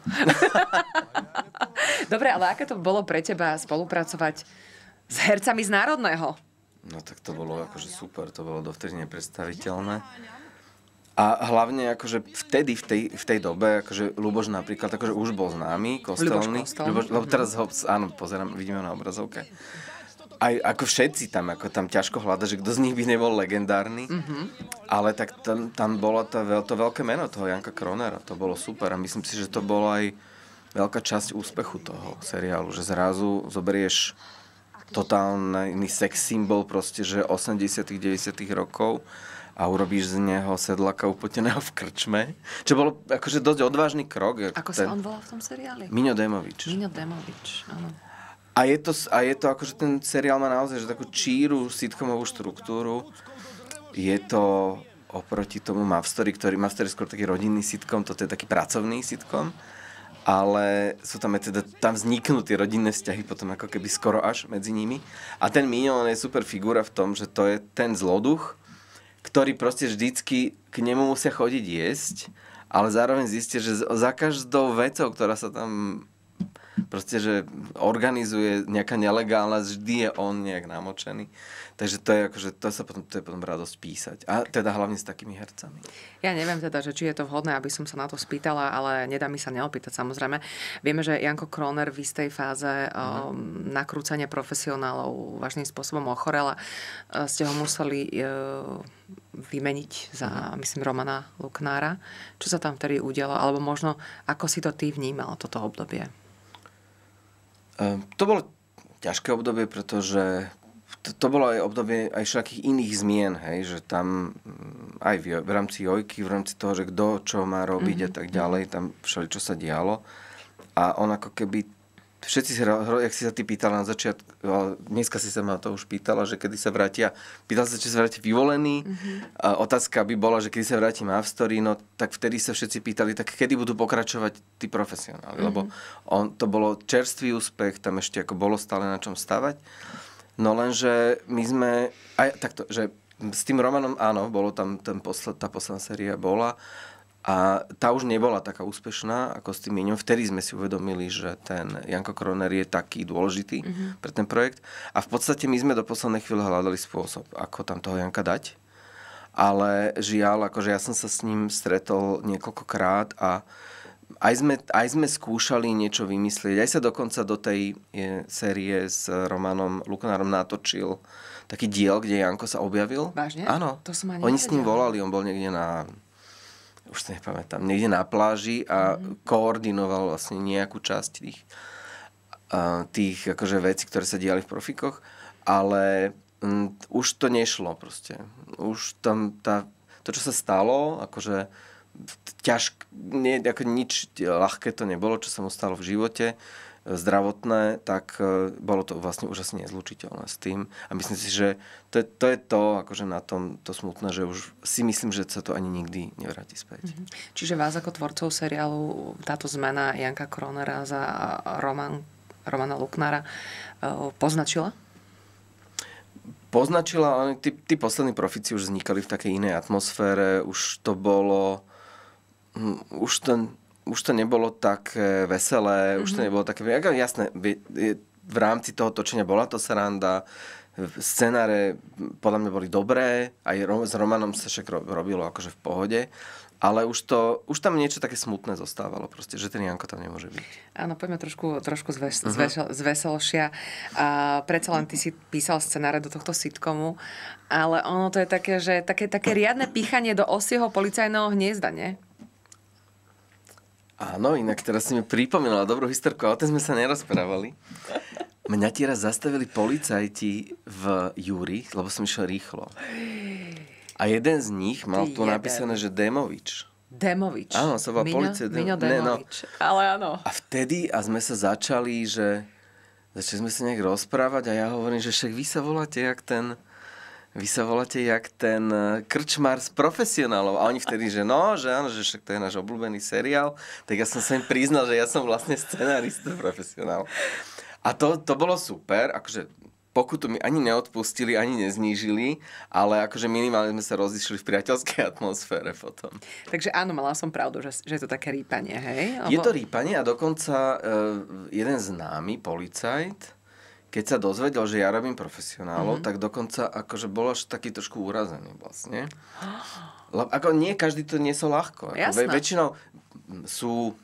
[laughs] Dobre, ale aké to bolo pre teba spolupracovať s hercami z Národného? No tak to bolo akože super, to bolo dovtedy nepredstaviteľné. A hlavne akože vtedy, v tej, v tej dobe, akože Luboš napríklad, akože už bol známy, kostelný. Luboš, lebo mhm. teraz ho, áno, pozerám, vidíme na obrazovke. Aj ako všetci tam, ako tam ťažko hľada, že kto z nich by nebol legendárny. Mm-hmm. Ale tak tam, tam bolo to, to veľké meno toho Janka Kronera, to bolo super. A myslím si, že to bolo aj veľká časť úspechu toho seriálu, že zrazu zoberieš totálny sex symbol proste, že 80 90 rokov a urobíš z neho sedlaka upoteného v krčme. Čo bolo akože dosť odvážny krok. Ako ten... sa on volal v tom seriáli? Miňo Demovič. Miňo Demovič, áno. A je, to, a je to akože ten seriál má naozaj že takú číru sitcomovú štruktúru. Je to oproti tomu Mavstory, ktorý Mavstory je skôr taký rodinný sitcom, toto je taký pracovný sitcom ale sú tam aj teda, tam vzniknú tie rodinné vzťahy potom ako keby skoro až medzi nimi. A ten Minion je super figura v tom, že to je ten zloduch, ktorý proste vždycky k nemu musia chodiť jesť, ale zároveň zistia, že za každou vecou, ktorá sa tam proste, že organizuje nejaká nelegálna, vždy je on nejak namočený. Takže to je, akože, to sa potom, to je potom radosť písať. A teda hlavne s takými hercami. Ja neviem teda, že či je to vhodné, aby som sa na to spýtala, ale nedá mi sa neopýtať samozrejme. Vieme, že Janko Kroner v istej fáze mm-hmm. Ehm, nakrúcania profesionálov vážnym spôsobom ochorela. E, ste ho museli e, vymeniť za, mhm. myslím, Romana Luknára. Čo sa tam vtedy udialo? Alebo možno, ako si to ty vnímal, toto obdobie? Ehm, to bolo ťažké obdobie, pretože to, to bolo aj obdobie aj všetkých iných zmien, hej, že tam mm, aj v, v rámci jojky, v rámci toho, že kto čo má robiť mm-hmm. a mhm, tak mhm. ďalej, tam všeli čo sa dialo. A on ako keby Všetci, jak si sa ty pýtala na začiatku, dneska si sa ma to už pýtala, že kedy sa vrátia, pýtala sa, či sa vráti vyvolený, mm-hmm. a otázka by bola, že kedy sa vráti Mavstory, no tak vtedy sa všetci pýtali, tak kedy budú pokračovať tí profesionáli, mm-hmm. lebo mhm. on, to bolo čerstvý úspech, tam ešte ako bolo stále na čom stavať, no lenže my sme, aj takto, že s tým Romanom áno, bolo tam ten posled, tá posledná séria bola, a tá už nebola taká úspešná ako s tým Miňom. Vtedy sme si uvedomili, že ten Janko Kroner je taký dôležitý mm-hmm. pre ten projekt. A v podstate my sme do poslednej chvíle hľadali spôsob, ako tam toho Janka dať. Ale žiaľ, akože ja som sa s ním stretol niekoľkokrát a aj sme, aj sme skúšali niečo vymyslieť. Aj sa dokonca do tej je, série s Romanom Luknárom natočil taký diel, kde Janko sa objavil. Vážne? Áno. To som ani Oni nevedel. s ním volali, on bol niekde na už si nepamätám, niekde na pláži a mm-hmm. koordinoval vlastne nejakú časť tých, tých akože vecí, ktoré sa diali v profikoch, ale m, už to nešlo proste. Už tam tá, to, čo sa stalo, akože ťažké, nie, ako nič ľahké to nebolo, čo sa mu stalo v živote, zdravotné, tak e, bolo to vlastne úžasne nezlučiteľné s tým. A myslím si, že to je to, je to akože na tom to smutné, že už si myslím, že sa to ani nikdy nevráti späť. Mm-hmm. Čiže vás ako tvorcov seriálu táto zmena Janka Kronera za Roman, Romana Luknára e, poznačila? Poznačila, ale tí, tí poslední profici už vznikali v takej inej atmosfére, už to bolo, hm, už ten už to nebolo tak veselé, mm-hmm. už to nebolo také... Mhm. Jasné, v rámci toho točenia bola to sranda, scenáre podľa mňa boli dobré, aj s Romanom sa však robilo akože v pohode, ale už, to, už tam niečo také smutné zostávalo proste, že ten Janko tam nemôže byť. Áno, poďme trošku, trošku zves, uh-huh. Mhm. zves, zveselšia. A predsa len ty si písal scenáre do tohto sitcomu, ale ono to je také, že také, také riadne píchanie do osieho policajného hniezda, nie? Áno, inak teraz si mi pripomínala dobrú historku, ale o tom sme sa nerozprávali. Mňa ti raz zastavili policajti v Júri, lebo som išiel rýchlo. A jeden z nich mal tu napísané, že Demovič. Demovič. Áno, sa volá policia. Demo... Demovič, ne, no. ale áno. A vtedy, a sme sa začali, že začali sme sa nejak rozprávať a ja hovorím, že však vy sa voláte jak ten vy sa voláte jak ten e, krčmár z profesionálov. A oni vtedy, že no, že áno, že však to je náš obľúbený seriál. Tak ja som sa im priznal, že ja som vlastne scenárista [laughs] profesionál. A to, to bolo super, akože pokutu mi ani neodpustili, ani neznížili, ale akože minimálne sme sa rozišli v priateľskej atmosfére potom. Takže áno, mala som pravdu, že, že je to také rýpanie, hej? Lebo... Je to rýpanie a dokonca e, jeden známy policajt, keď sa dozvedel, že ja robím profesionálov, mm-hmm. tak dokonca akože bol až taký trošku urazený vlastne. [gasps] Lebo ako nie, každý to nie so ľahko. Ako Ve, väčšinou sú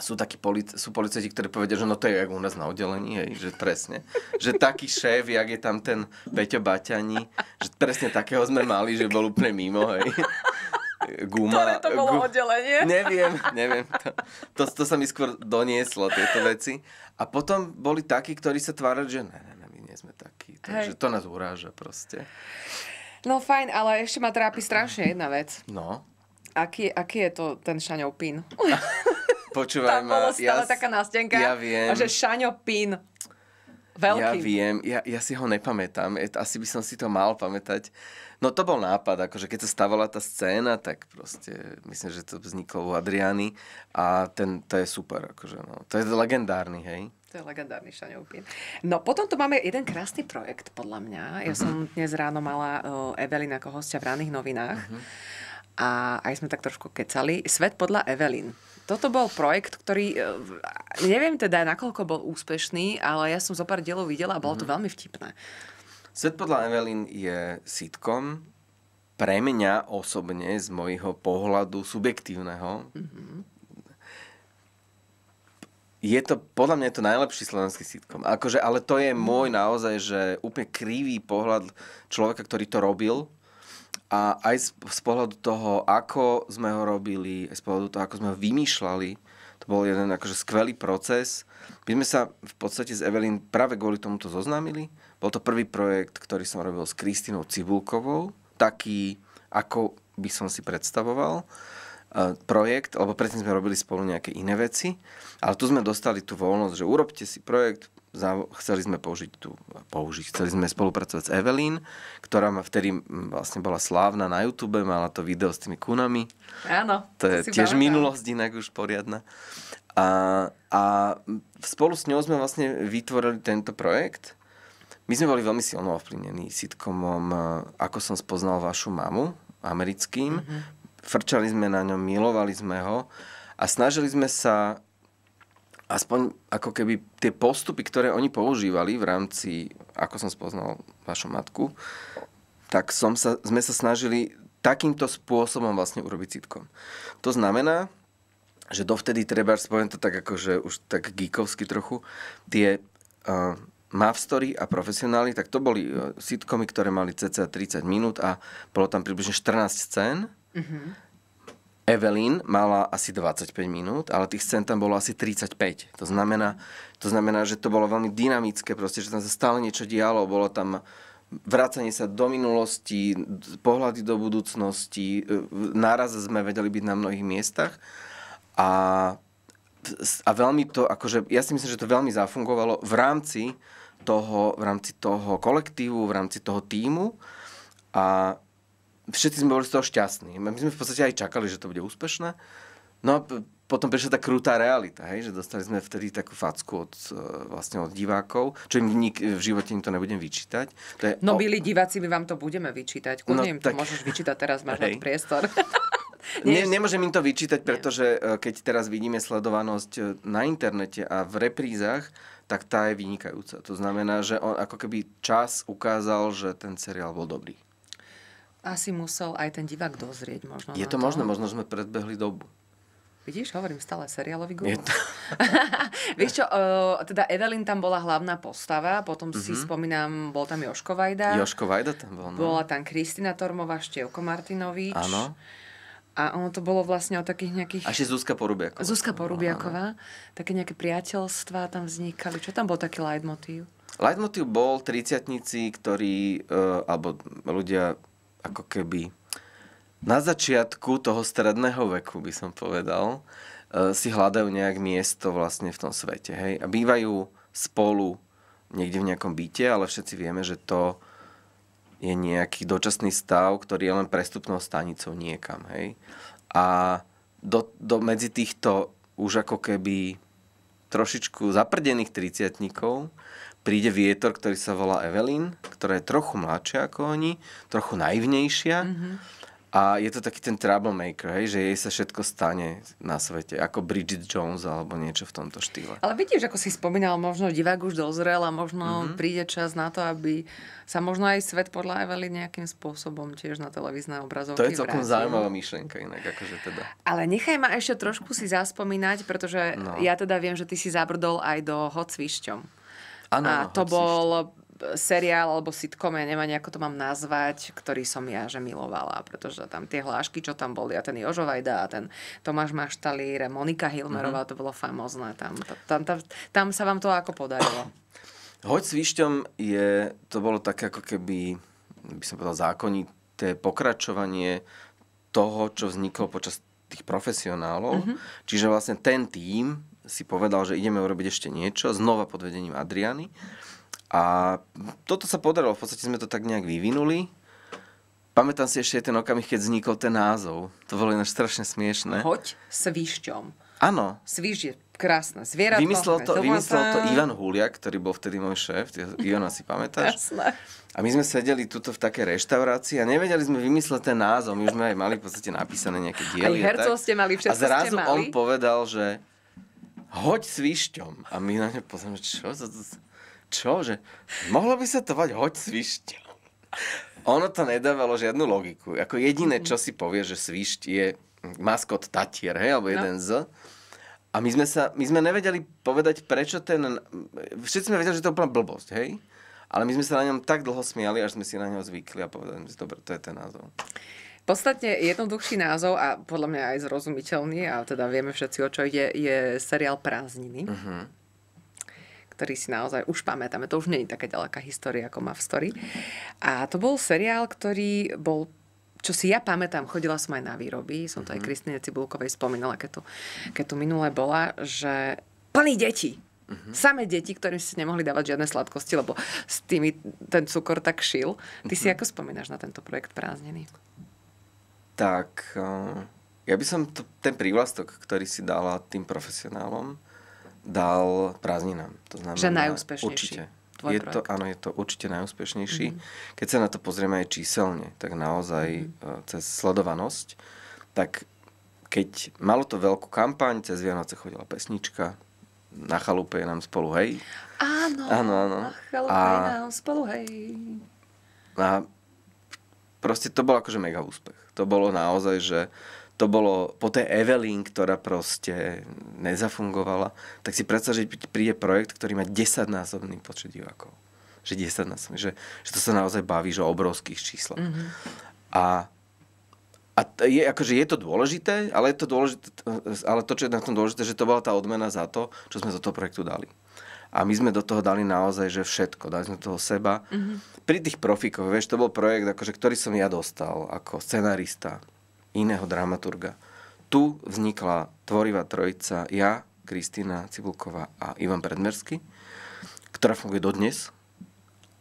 sú takí polic- sú policajti, ktorí povedia, že no to je jak u nás na oddelení, hej, že presne. [laughs] Že taký šéf, jak je tam ten Peťo Baťani, že presne takého sme mali, že bol úplne mimo, hej. [laughs] guma. Ktoré to bolo gu... oddelenie? [laughs] Neviem, neviem. To, to, to sa mi skôr donieslo, tieto veci. A potom boli takí, ktorí sa tvárali, že ne, ne, ne, my nie sme takí. Takže to nás uráža proste. No fajn, ale ešte ma trápi strašne jedna vec. No? Aký, aký je to ten šaňov pin? [laughs] [laughs] Počúvaj ma. Tam bolo stále ja, taká nástenka, ja viem. že šaňov pin. Veľký. Ja viem, ja, ja si ho nepamätám, asi by som si to mal pamätať. No to bol nápad, akože keď sa stavala tá scéna, tak proste myslím, že to vzniklo u Adriany a ten, to je super, akože no. To je legendárny, hej? To je legendárny šaňovpín. No potom tu máme jeden krásny projekt, podľa mňa. Ja som mhm. dnes ráno mala eh, Evelina ako hostia v ranných novinách. Uh-huh. A aj sme tak trošku kecali. Svet podľa Evelyn. Toto bol projekt, ktorý, e, neviem teda, nakoľko bol úspešný, ale ja som zo pár dielov videla a bolo mm-hmm. to mhm. veľmi vtipné. Svet podľa Evelyn je sitcom, pre mňa osobne z mojho pohľadu subjektívneho. Mm-hmm. Je to, podľa mňa je to najlepší slovenský sitcom. Akože, ale to je mhm. môj naozaj, že úplne krivý pohľad človeka, ktorý to robil a aj z, z pohľadu toho, ako sme ho robili, aj z pohľadu toho, ako sme ho vymýšľali, to bol jeden akože skvelý proces. My sme sa v podstate s Evelyn práve kvôli tomuto zoznámili. Bol to prvý projekt, ktorý som robil s Kristinou Cibulkovou, taký, ako by som si predstavoval e, projekt, lebo predtým sme robili spolu nejaké iné veci, ale tu sme dostali tú voľnosť, že urobte si projekt, chceli sme použiť tu, použiť, chceli sme spolupracovať s Evelyn, ktorá ma vtedy vlastne bola slávna na YouTube, mala to video s tými kunami. Áno. To, to je tiež bavila. minulosť inak už poriadna. A, a spolu s ňou sme vlastne vytvorili tento projekt. My sme boli veľmi silno ovplyvnení sitcomom e, Ako som spoznal vašu mamu, americkým. Mm-hmm. Frčali sme na ňom, milovali sme ho a snažili sme sa aspoň ako keby tie postupy, ktoré oni používali v rámci, ako som spoznal vašu matku, tak som sa, sme sa snažili takýmto spôsobom vlastne urobiť citkom. To znamená, že dovtedy treba, poviem to tak akože už tak geekovsky trochu, tie uh, Mavstory a profesionáli, tak to boli e, sitcomy, ktoré mali cca 30 minút a bolo tam približne 14 scén. Mm-hmm. Evelyn mala asi 25 minút, ale tých scén tam bolo asi 35. To znamená, to znamená, že to bolo veľmi dynamické, proste, že tam sa stále niečo dialo, bolo tam vracanie sa do minulosti, pohľady do budúcnosti, náraz sme vedeli byť na mnohých miestach a, a veľmi to, akože, ja si myslím, že to veľmi zafungovalo v rámci toho, v rámci toho kolektívu, v rámci toho týmu a všetci sme boli z toho šťastní. My sme v podstate aj čakali, že to bude úspešné. No a potom prišla tá krutá realita, hej, že dostali sme vtedy takú facku od, e, vlastne od divákov, čo im nik, v živote im to nebudem vyčítať. To je no, o... diváci, my vám to budeme vyčítať. Kudne no, im tak... to môžeš vyčítať teraz, máš na priestor. [laughs] Nie, nemôžem im to vyčítať, pretože e, keď teraz vidíme sledovanosť e, na internete a v reprízach, tak tá je vynikajúca. To znamená, že on ako keby čas ukázal, že ten seriál bol dobrý asi musel aj ten divák dozrieť možno. Je to, toho. možné, možno sme predbehli dobu. Vidíš, hovorím stále seriálový guru. To... [laughs] Vieš čo, teda Evelyn tam bola hlavná postava, potom si mm si spomínam, bol tam Joško Vajda. Joško Vajda tam bol, no. Bola tam Kristina Tormová, Števko Martinovič. Áno. A ono to bolo vlastne o takých nejakých... Až ešte Zuzka Porubiaková. Zuzka Porubiaková. Aha. Také nejaké priateľstvá tam vznikali. Čo tam bol taký leitmotív? Leitmotív bol triciatníci, ktorí, uh, alebo ľudia ako keby na začiatku toho stredného veku, by som povedal, e, si hľadajú nejak miesto vlastne v tom svete. Hej? A bývajú spolu niekde v nejakom byte, ale všetci vieme, že to je nejaký dočasný stav, ktorý je len prestupnou stanicou niekam. Hej? A do, do, medzi týchto už ako keby trošičku zaprdených triciatnikov príde vietor, ktorý sa volá Evelyn, ktorá je trochu mladšia ako oni, trochu naivnejšia. Mm-hmm. A je to taký ten troublemaker, hej, že jej sa všetko stane na svete, ako Bridget Jones alebo niečo v tomto štýle. Ale vidíš, ako si spomínal, možno divák už dozrel a možno mm-hmm. príde čas na to, aby sa možno aj svet podľa Evely nejakým spôsobom tiež na televízne obrazovky To je celkom vrátil. zaujímavá myšlienka inak, akože teda. Ale nechaj ma ešte trošku si zaspomínať, pretože no. ja teda viem, že ty si zabrdol aj do Hot Svišťom. Ano, a to bol eh, seriál alebo sitcom, ja neviem, ako to mám nazvať, ktorý som ja že milovala, pretože tam tie hlášky, čo tam boli, a ten Jožo Vajda, a ten Tomáš Maštalír, Monika Hilmerová, mm-hmm. to bolo famozné. Tam, tam, tam, tam sa vám to ako podarilo? Hoď s výšťom je, to bolo také ako keby, by som povedal, zákonité pokračovanie toho, čo vzniklo počas tých profesionálov. Mm-hmm. Čiže vlastne ten tím, si povedal, že ideme urobiť ešte niečo, znova pod vedením Adriany. A toto sa podarilo, v podstate sme to tak nejak vyvinuli. Pamätám si ešte ten okamih, keď vznikol ten názov. To bolo ináč strašne smiešné. Hoď s výšťom? Áno. Sviš je krásne zvieratko. Vymyslel to, domáca. vymyslel to Ivan Huliak, ktorý bol vtedy môj šéf. Ivana si pamätáš? Jasné. A my sme sedeli tuto v takej reštaurácii a nevedeli sme vymysleť ten názov. My už sme aj mali v podstate napísané nejaké diely. Aj hercov ste mali, všetko A zrazu on povedal, že hoď svišťom. A my na ne pozrieme, čo, za to, čo, že mohlo by sa to vať hoď svišťom. Ono to nedávalo žiadnu logiku. Ako jediné, mhm. čo si povie, že svišť je maskot Tatier, hej, alebo no. jeden no. z. A my sme, sa, my sme nevedeli povedať, prečo ten... Všetci sme vedeli, že to je úplná blbosť, hej? Ale my sme sa na ňom tak dlho smiali, až sme si na ňom zvykli a povedali že dobre, to je ten názov podstatne jednoduchší názov a podľa mňa aj zrozumiteľný, a teda vieme všetci, o čo ide, je seriál Prázdniny. Uh-huh ktorý si naozaj už pamätáme. To už nie je taká ďaleká história ako má v Story. A to bol seriál, ktorý bol čo si ja pamätám, chodila som aj na výroby, som to mm-hmm. aj mhm. Kristine Cibulkovej spomínala, keď tu, keď tu minule bola, že plný deti. Mm-hmm. Samé deti, ktorým si nemohli dávať žiadne sladkosti, lebo s tými ten cukor tak šil. Ty mm-hmm. si mhm. ako spomínaš na tento projekt prázdnený? tak eh, ja by som to, ten prívlastok, ktorý si dala tým profesionálom, dal prázdninám. To znamená, že najúspešnejší. Určite. Tvoj je to, áno, je to určite najúspešnejší. Mm-hmm. Keď sa na to pozrieme aj číselne, tak naozaj mm-hmm. cez sledovanosť, tak keď malo to veľkú kampaň, cez Vianoce chodila pesnička, na chalupe je nám spolu, hej? Áno, áno, áno. na chalupe a... je nám spolu, hej. A proste to bol akože mega úspech. To bolo naozaj, že to bolo po tej Evelyn, ktorá proste nezafungovala, tak si predstav, že príde projekt, ktorý má desaťnásobný počet divákov. Že desaťnásobný, že, že to sa naozaj baví, že o obrovských číslach. Mm-hmm. A a je, akože je to dôležité, ale, je to dôležité, ale to, čo je na tom dôležité, že to bola tá odmena za to, čo sme za toho projektu dali. A my sme do toho dali naozaj, že všetko. Dali sme do toho seba. Mm-hmm. Pri tých profikoch, vieš, to bol projekt, akože, ktorý som ja dostal ako scenarista iného dramaturga. Tu vznikla tvorivá trojica ja, Kristýna Cibulková a Ivan Predmersky, ktorá funguje dodnes.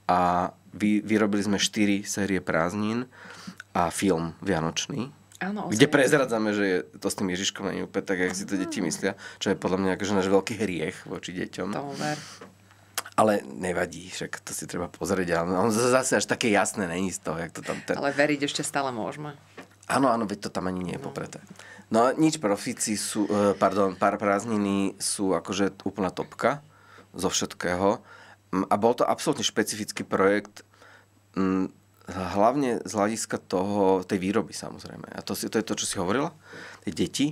A vy, vyrobili sme štyri série prázdnin a film Vianočný, Áno, kde prezradzame, že je to s tým Ježiškom není úplne tak, jak si to deti myslia, čo je podľa mňa akože náš veľký hriech voči deťom. To ver. Ale nevadí, však to si treba pozrieť. Ale on zase až také jasné není z toho, jak to tam... Ten... Ale veriť ešte stále môžeme. Áno, áno, veď to tam ani nie je no. popreté. No nič, profíci sú, e, pardon, pár prázdniny sú akože úplná topka zo všetkého. A bol to absolútne špecifický projekt hlavne z hľadiska toho, tej výroby samozrejme. A to, si, to je to, čo si hovorila, tie deti.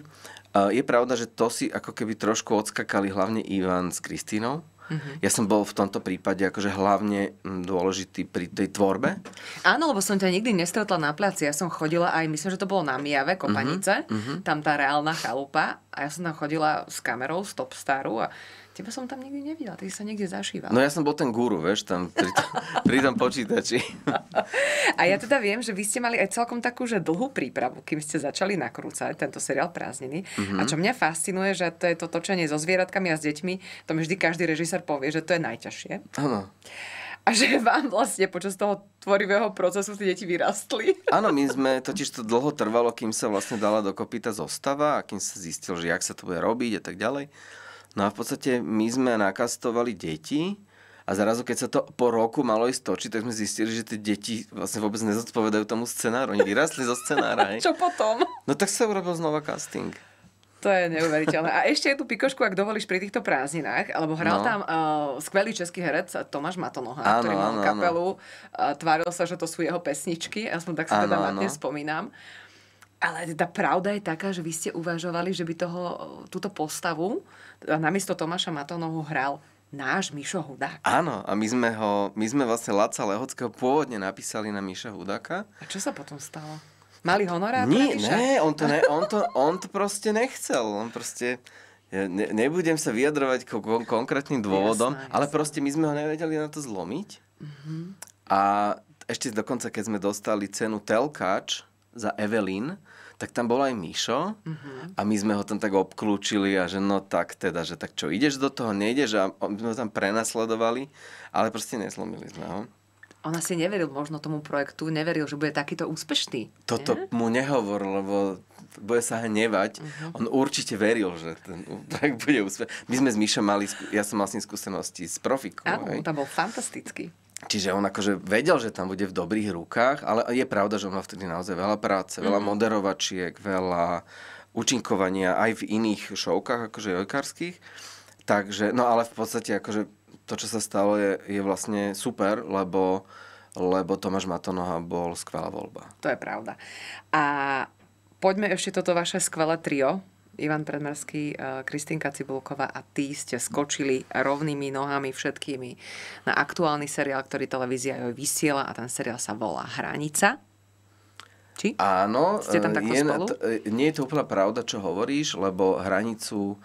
Je pravda, že to si ako keby trošku odskakali hlavne Ivan s Kristínou, Mm-hmm. Ja som bol v tomto prípade akože hlavne mm, dôležitý pri tej tvorbe. Áno, lebo som ťa nikdy nestretla na placi. Ja som chodila aj, myslím, že to bolo na Mijave, mhm, Kopanice, mm-hmm. tam tá reálna chalupa a ja som tam chodila s kamerou, stop staru a Teba som tam nikdy nevidela, ty sa niekde zašíval. No ja som bol ten guru, vieš, tam pri, tom, [laughs] pri tom počítači. A ja teda viem, že vy ste mali aj celkom takú, že dlhú prípravu, kým ste začali nakrúcať tento seriál Prázdniny. Mm-hmm. A mhm. čo mňa fascinuje, že to je to točenie so zvieratkami a s deťmi, to mi vždy každý režisér povie, že to je najťažšie. Áno a že vám vlastne počas toho tvorivého procesu tie deti vyrastli. Áno, my sme, totiž to dlho trvalo, kým sa vlastne dala dokopy tá zostava a kým sa zistil, že jak sa to bude robiť a tak ďalej. No a v podstate my sme nakastovali deti a zrazu, keď sa to po roku malo ísť točiť, tak sme zistili, že tie deti vlastne vôbec nezodpovedajú tomu scenáru. Oni vyrastli zo scenára. [laughs] Čo potom? No tak sa urobil znova casting. To je neuveriteľné. A ešte je tu pikošku, ak dovolíš, pri týchto prázdninách, alebo hral no. tam uh, skvelý český herec Tomáš Matonoha, áno, ktorý mal áno, kapelu, áno. Uh, eh, tváril sa, že to sú jeho pesničky, aspoň tak sa áno, teda na spomínam. Uh, ale teda pravda je taká, že vy ste uvažovali, že by toho, túto postavu namiesto Tomáša Matonovu hral náš Mišo Hudák. Áno, a my sme, ho, my sme vlastne Laca Lehockého pôvodne napísali na Miša Hudáka. A čo sa potom stalo? Mali honorár? Nie, ne, on to, ne, on, to, on to proste nechcel. On proste... Ja ne, nebudem sa vyjadrovať k kon- konkrétnym dôvodom, jasná, jasná. ale proste my sme ho nevedeli na to zlomiť. Mm-hmm. A ešte dokonca, keď sme dostali cenu Telkač, za Evelyn, tak tam bol aj Mišo mm-hmm. a my sme ho tam tak obklúčili a že no tak teda, že tak čo, ideš do toho, nejdeš a my sme ho tam prenasledovali, ale proste neslomili sme ho. On asi neveril možno tomu projektu, neveril, že bude takýto úspešný. Toto nie? mu nehovor, lebo bude sa hnevať. Uh-huh. On určite veril, že ten projekt bude úspešný. My sme s Mišom mali, ja som mal s ním skúsenosti s profikou. Áno, tam bol fantastický. Čiže on akože vedel, že tam bude v dobrých rukách, ale je pravda, že on má vtedy naozaj veľa práce, veľa mm. moderovačiek, veľa účinkovania aj v iných šovkách, akože jojkarských. Takže, no ale v podstate akože to, čo sa stalo, je, je vlastne super, lebo, lebo Tomáš Matonoha bol skvelá voľba. To je pravda. A poďme ešte toto vaše skvelé trio Ivan Predmerský, e, Kristinka Cibulková a ty ste skočili rovnými nohami všetkými na aktuálny seriál, ktorý televízia aj vysiela a ten seriál sa volá Hranica. Či? Áno. Ste tam e, takto spolu? E, nie je to úplná pravda, čo hovoríš, lebo Hranicu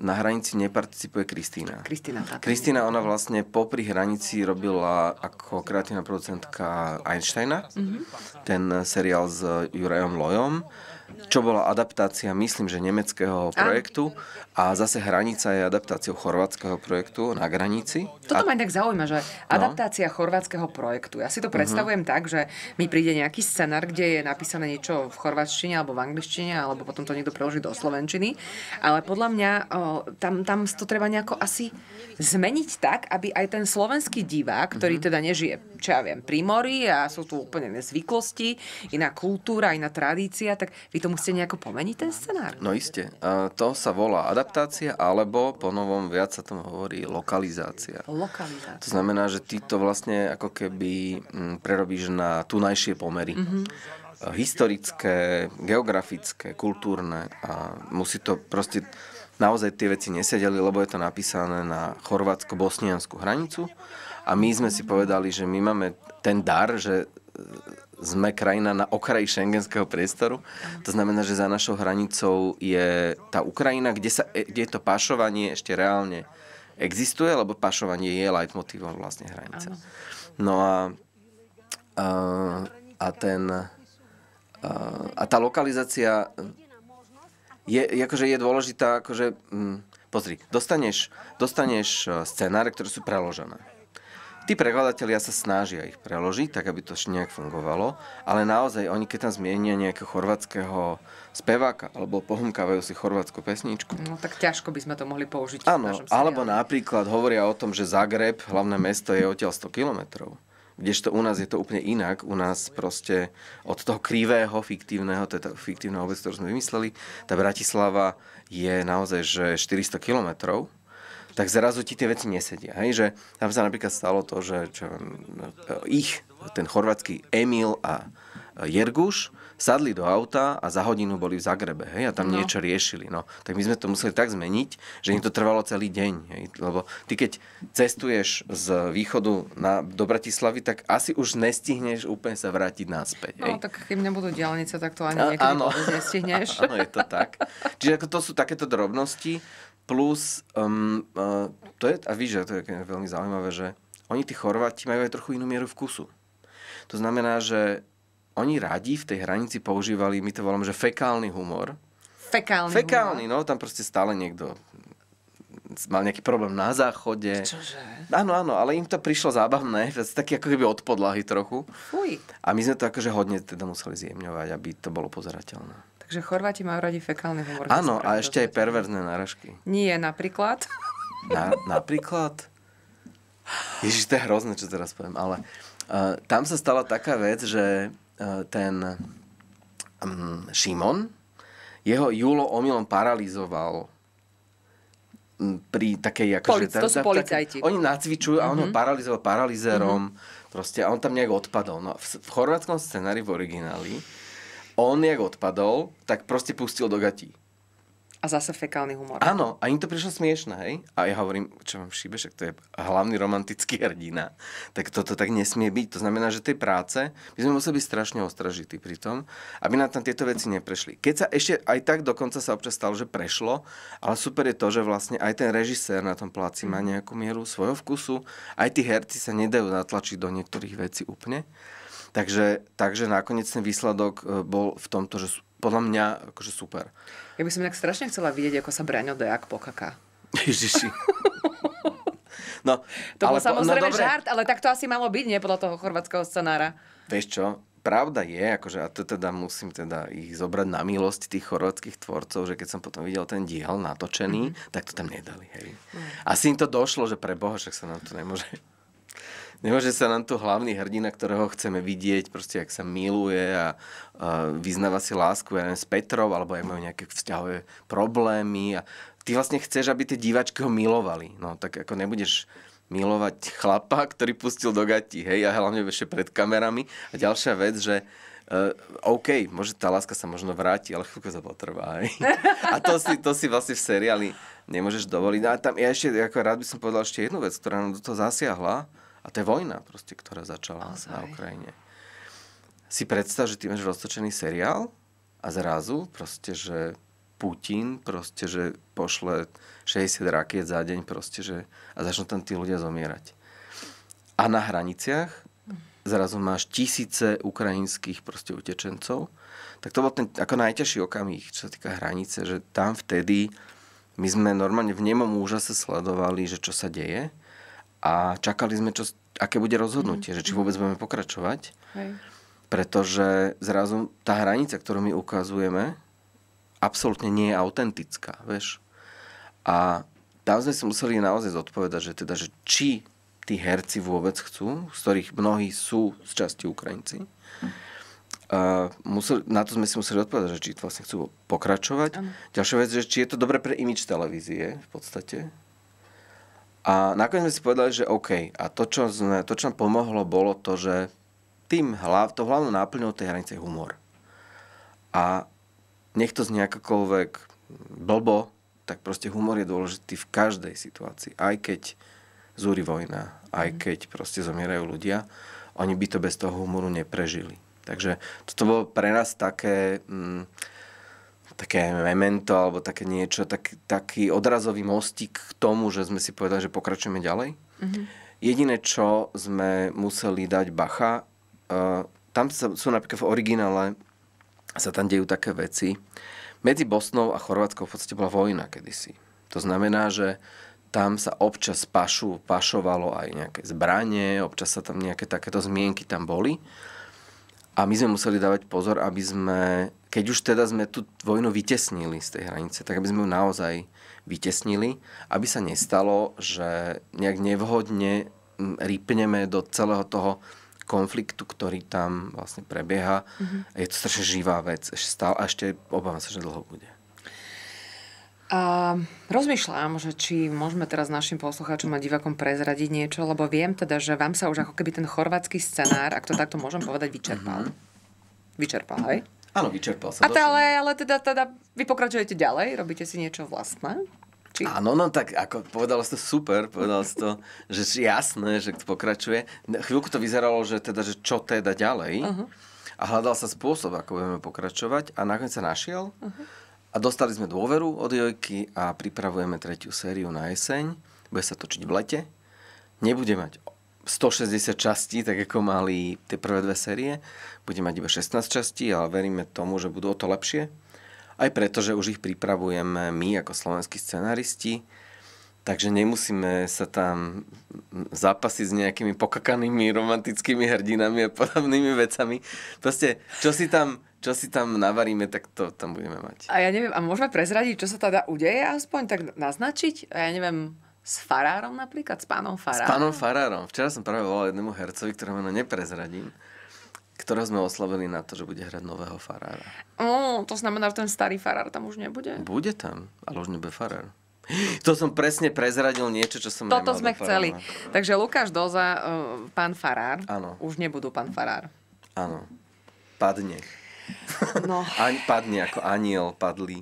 na hranici neparticipuje Kristýna. Kristýna, Kristýna, ona vlastne popri hranici robila ako kreatívna producentka Einsteina, mm-hmm. ten seriál s Jurajom Lojom, čo bola adaptácia, myslím, že nemeckého projektu a zase Hranica je adaptáciou chorvátskeho projektu na granici. Toto a... ma tak zaujíma, že no. adaptácia no. chorvátskeho projektu. Ja si to mhm. predstavujem mm-hmm. tak, že mi príde nejaký scenár, kde je napísané niečo v chorvátsčine alebo v angličtine, alebo potom to niekto preloží do slovenčiny, ale podľa mňa o, tam, tam to treba nejako asi zmeniť tak, aby aj ten slovenský divák, ktorý mhm. teda nežije, čo ja viem, pri mori a sú tu úplne nezvyklosti, iná kultúra, iná tradícia, tak vy to musíte nejako pomeniť ten scenár. No iste. To sa volá adaptácia, alebo po novom viac sa tomu hovorí lokalizácia. Lokalizácia. To znamená, že ty to vlastne ako keby mm, prerobíš na tunajšie pomery. Mm-hmm historické, geografické, kultúrne a musí to proste naozaj tie veci nesedeli, lebo je to napísané na chorvátsko-bosnianskú hranicu a my sme si povedali, že my máme ten dar, že e, sme krajina na okraji šengenského priestoru. To znamená, že za našou hranicou je tá Ukrajina, kde, sa, e, kde to pašovanie ešte reálne existuje, lebo pašovanie je leitmotívom vlastne hranice. No a, a, a ten... A, a tá lokalizácia je, akože je dôležitá, akože, mm, pozri, dostaneš, dostaneš e, scenáre, ktoré sú preložené. Tí prekladatelia sa snažia ich preložiť, tak aby to nejak fungovalo, ale naozaj oni, keď tam zmienia nejakého chorvátskeho speváka alebo pohumkávajú si chorvátsku pesničku. No tak ťažko by sme to mohli použiť. Áno, alebo napríklad hovoria o tom, že Zagreb, hlavné mesto, je odtiaľ 100 kilometrov Kdežto u nás je to úplne inak. U nás proste od toho krivého, fiktívneho, teda fiktívna obec, ktorú sme vymysleli, tá Bratislava je naozaj, že 400 kilometrov tak zrazu ti tie veci nesedia. Hej? Že tam sa napríklad stalo to, že čo, no, ich, ten chorvátsky Emil a Jerguš, sadli do auta a za hodinu boli v Zagrebe hej, a tam no. niečo riešili. No. Tak my sme to museli tak zmeniť, že im to trvalo celý deň. Hej, lebo ty keď cestuješ z východu na, do Bratislavy, tak asi už nestihneš úplne sa vrátiť naspäť. No, hej. No tak keď nebudú diálnice, tak to ani a, áno. nestihneš. [laughs] áno, je to tak. Čiže to sú takéto drobnosti. Plus, um, uh, to je, a víš, že to je veľmi zaujímavé, že oni, tí Chorváti, majú aj trochu inú mieru vkusu. To znamená, že oni radi v tej hranici používali, my to voláme, že fekálny humor. Fekálny Fekálny, humor. no, tam proste stále niekto mal nejaký problém na záchode. Čože? Áno, áno, ale im to prišlo zábavné, taký ako keby od podlahy trochu. Fuj. A my sme to akože hodne teda museli zjemňovať, aby to bolo pozerateľné. Takže Chorváti majú radi fekálny humor. Áno, a ešte aj perverzné náražky. Nie, napríklad. [laughs] Na, napríklad? Ježiš, to je hrozné, čo teraz poviem, ale uh, tam sa stala taká vec, že E, ten um, Šimon, jeho Julo omylom paralizoval mm, pri takej... Ako, Polic, že, to sú policajti. oni nacvičujú a on mm-hmm. ho mhm. paralizoval paralizérom. Mm-hmm. Proste, a on tam nejak odpadol. No, v, v chorvátskom scenári v origináli on nejak odpadol, tak proste pustil do gatí. A zase fekálny humor. Áno, a im to prišlo smiešne, hej? A ja hovorím, čo mám šíbe, však to je hlavný romantický hrdina. Tak toto tak nesmie byť. To znamená, že tej práce, my sme museli byť strašne ostražití pri tom, aby nám tam tieto veci neprešli. Keď sa ešte aj tak dokonca sa občas stalo, že prešlo, ale super je to, že vlastne aj ten režisér na tom pláci má nejakú mieru svojho vkusu, aj tí herci sa nedajú natlačiť do niektorých vecí úplne. Takže, takže nakoniec ten výsledok e, bol v tomto, že sú podľa mňa akože super. Ja by som tak strašne chcela vidieť, ako sa Braňo Dejak pokaká. Ježiši. [laughs] No, to bol no samozrejme no, žart, ale tak to asi malo byť, nie podľa toho chorvátskeho scenára. Vieš čo, pravda je, akože, a to teda musím teda ich zobrať na milosť tých chorvátskych tvorcov, že keď som potom videl ten diel natočený, mm. tak to tam nedali. Hej. Mm. Asi im to došlo, že pre Boha, však sa nám to nemôže Nemôže sa nám to hlavný hrdina, ktorého chceme vidieť, proste ak sa miluje a, a vyznáva si lásku, ja neviem, s Petrov, alebo aj majú nejaké vzťahové problémy a ty vlastne chceš, aby tie diváčky ho milovali. No tak ako nebudeš milovať chlapa, ktorý pustil do gati, hej, a hlavne ešte pred kamerami. A ďalšia vec, že Uh, OK, môže tá láska sa možno vráti, ale chvíľko sa potrvá. Hej. A to si, to si vlastne v seriáli nemôžeš dovoliť. No a tam ja ešte, ako rád by som povedal ešte jednu vec, ktorá nám do toho zasiahla, a to je vojna proste, ktorá začala Ozaj. na Ukrajine. Si predstav, že ty máš roztočený seriál a zrazu proste, že Putin proste, že pošle 60 rakiet za deň proste, že a začnú tam tí ľudia zomierať. A na hraniciach zrazu máš tisíce ukrajinských proste utečencov. Tak to bol ten ako najťažší okamih, čo sa týka hranice, že tam vtedy my sme normálne v nemom úžase sledovali, že čo sa deje a čakali sme, čo, aké bude rozhodnutie, mm. že či mhm. vôbec mhm. budeme pokračovať. Hej. Pretože zrazu tá hranica, ktorú my ukazujeme, absolútne nie je autentická, vieš. A tam sme si museli naozaj zodpovedať, že teda, že či tí herci vôbec chcú, z ktorých mnohí sú z časti Ukrajinci. Uh, musel, na to sme si museli odpovedať, že či vlastne chcú pokračovať. Ano. Ďalšia vec, že či je to dobre pre imič televízie v podstate. A nakoniec sme si povedali, že OK. A to, čo, sme, to, čo nám pomohlo, bolo to, že tým hlav, to hlavnou náplňou tej hranice je humor. A nech to z nejakokoľvek blbo, tak proste humor je dôležitý v každej situácii. Aj keď zúri vojna, aj mhm. keď proste zomierajú ľudia, oni by to bez toho humoru neprežili. Takže toto bolo pre nás také... Mm, také memento alebo také niečo, tak, taký odrazový mostík k tomu, že sme si povedali, že pokračujeme ďalej. Mm-hmm. Jediné, čo sme museli dať bacha, uh, tam sa, sú napríklad v originále, sa tam dejú také veci. Medzi Bosnou a Chorvátskou v podstate bola vojna kedysi. To znamená, že tam sa občas pašu, pašovalo aj nejaké zbranie, občas sa tam nejaké takéto zmienky tam boli. A my sme museli dávať pozor, aby sme, keď už teda sme tú vojnu vytesnili z tej hranice, tak aby sme ju naozaj vytesnili, aby sa nestalo, že nejak nevhodne rýpneme do celého toho konfliktu, ktorý tam vlastne prebieha. Mm-hmm. Je to strašne živá vec. Ešte stále, a ešte obávam sa, že dlho bude. A rozmýšľam, že či môžeme teraz našim poslucháčom a divakom prezradiť niečo, lebo viem teda, že vám sa už ako keby ten chorvátsky scenár, ak to takto môžem povedať, vyčerpal. Mhm. Vyčerpal, hej? Áno, vyčerpal sa. A ale, ale teda, teda vy pokračujete ďalej, robíte si niečo vlastné? Či... Áno, no tak ako povedal si to super, povedal si to, že jasné, že to pokračuje. Chvíľku to vyzeralo, že teda, že čo teda ďalej. Uh-huh. A hľadal sa spôsob, ako budeme pokračovať a nakoniec sa našiel. Uh-huh a dostali sme dôveru od Jojky a pripravujeme tretiu sériu na jeseň. Bude sa točiť v lete. Nebude mať 160 častí, tak ako mali tie prvé dve série. Bude mať iba 16 častí, ale veríme tomu, že budú o to lepšie. Aj preto, že už ich pripravujeme my ako slovenskí scenaristi. Takže nemusíme sa tam zápasiť s nejakými pokakanými romantickými hrdinami a podobnými vecami. Proste, čo si tam čo si tam navaríme, tak to tam budeme mať. A ja neviem, a môžeme prezradiť, čo sa teda udeje, aspoň tak naznačiť? A ja neviem, s farárom napríklad, s pánom farárom? S pánom farárom. Včera som práve volal jednému hercovi, ktorého meno neprezradím, ktorého sme oslavili na to, že bude hrať nového farára. Mm, to znamená, že ten starý farár tam už nebude? Bude tam, ale už nebude farár. [gasps] To som presne prezradil niečo, čo som Toto sme chceli. Takže Lukáš Doza, eh, pán Farár, Áno. už nebudú pán Farár. Áno. Padne. No. Aň padne ako aniel, padli.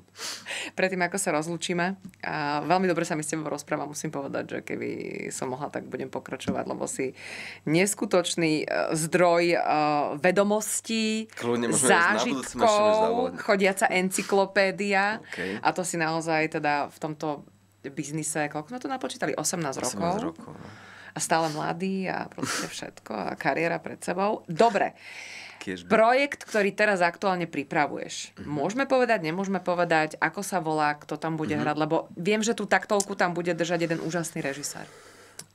Predtým, ako sa rozlúčime, a veľmi dobre sa mi s tebou rozpráva, musím povedať, že keby som mohla, tak budem pokračovať, lebo si neskutočný e, zdroj e, vedomostí, zážitkov, chodiaca encyklopédia. Okay. A to si naozaj teda v tomto biznise, koľko sme to napočítali? 18, 18 rokov. rokov. No. A stále mladý a proste všetko a kariéra pred sebou. Dobre. Kiežby. Projekt, ktorý teraz aktuálne pripravuješ. Mm-hmm. Môžeme povedať, nemôžeme povedať, ako sa volá, kto tam bude mm-hmm. hrať, lebo viem, že tú taktovku tam bude držať jeden úžasný režisár.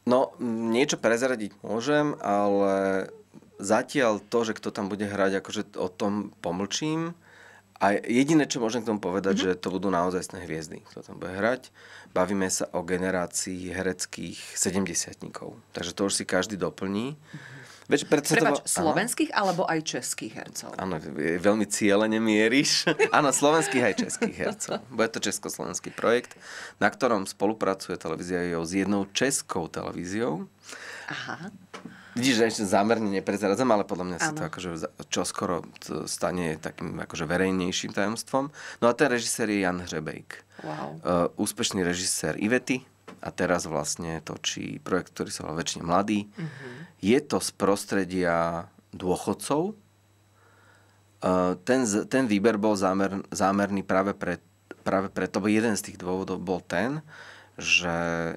No, niečo prezradiť môžem, ale zatiaľ to, že kto tam bude hrať, akože o tom pomlčím. A jediné, čo môžem k tomu povedať, mm-hmm. že to budú naozaj hviezdy, kto tam bude hrať. Bavíme sa o generácii hereckých sedemdesiatníkov. Takže to už si každý doplní. Mm-hmm. Veď predsa Prepač, to... slovenských Aha. alebo aj českých hercov? Áno, veľmi cieľene mieríš. [laughs] Áno, slovenských aj českých hercov. [laughs] Bude to československý projekt, na ktorom spolupracuje televízia jo s jednou českou televíziou. Aha. Vidíš, že ešte zámerne neprezradzam, ale podľa mňa ano. sa to akože čoskoro stane takým akože verejnejším tajomstvom. No a ten režisér je Jan Hřebejk. Wow. Uh, úspešný režisér Ivety, a teraz vlastne točí projekt, ktorý sa volá Väčšine mladý. Uh-huh. Mhm. Je to z prostredia dôchodcov. Ten, ten výber bol zámer, zámerný práve, pre, práve preto, bo jeden z tých dôvodov bol ten, že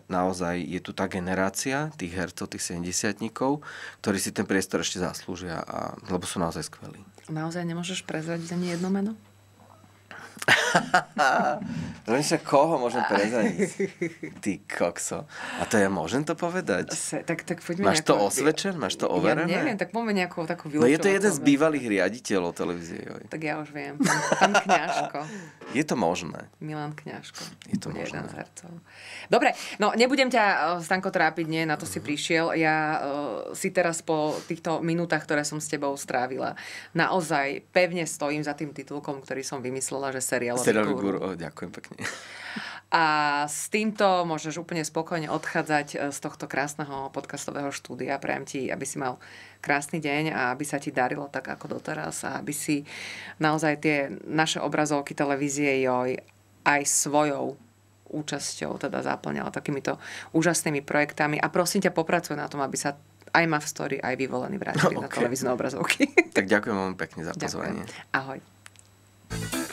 naozaj je tu tá generácia tých hercov, tých 70 ktorí si ten priestor ešte zaslúžia, a, lebo sú naozaj skvelí. Naozaj nemôžeš prezradiť ani jedno meno? Rozmýšľam, [laughs] koho môžem prezradiť. Ty kokso. A to ja môžem to povedať? Se, tak, tak poďme Máš to nejako... Máš to overené? Ja neviem, tak poďme nejakú takú No je to jeden z bývalých riaditeľov televízie. Joj. Tak ja už viem. Pán Kňažko. Je to možné. Milan Kňažko. Je to možné. Jeden z hercov. Dobre, no nebudem ťa, e, Stanko, trápiť, nie, na to si prišiel. Ja uh, si teraz po týchto minútach, ktoré som s tebou strávila, naozaj pevne stojím za tým titulkom, ktorý som vymyslela, že seriálový, seriálový guru. guru. Ďakujem pekne. A s týmto môžeš úplne spokojne odchádzať e, z tohto krásneho podcastového štúdia. Prajem ti, aby si mal krásny deň a aby sa ti darilo tak ako doteraz a aby si naozaj tie naše obrazovky televízie joj aj svojou účasťou teda zaplňala takýmito úžasnými projektami a prosím ťa popracuj na tom, aby sa aj Mav Story, aj vyvolený vrátili [laughs] no, okay. na televízne obrazovky. tak ďakujem veľmi pekne za pozvanie. Ďakujem. Ahoj.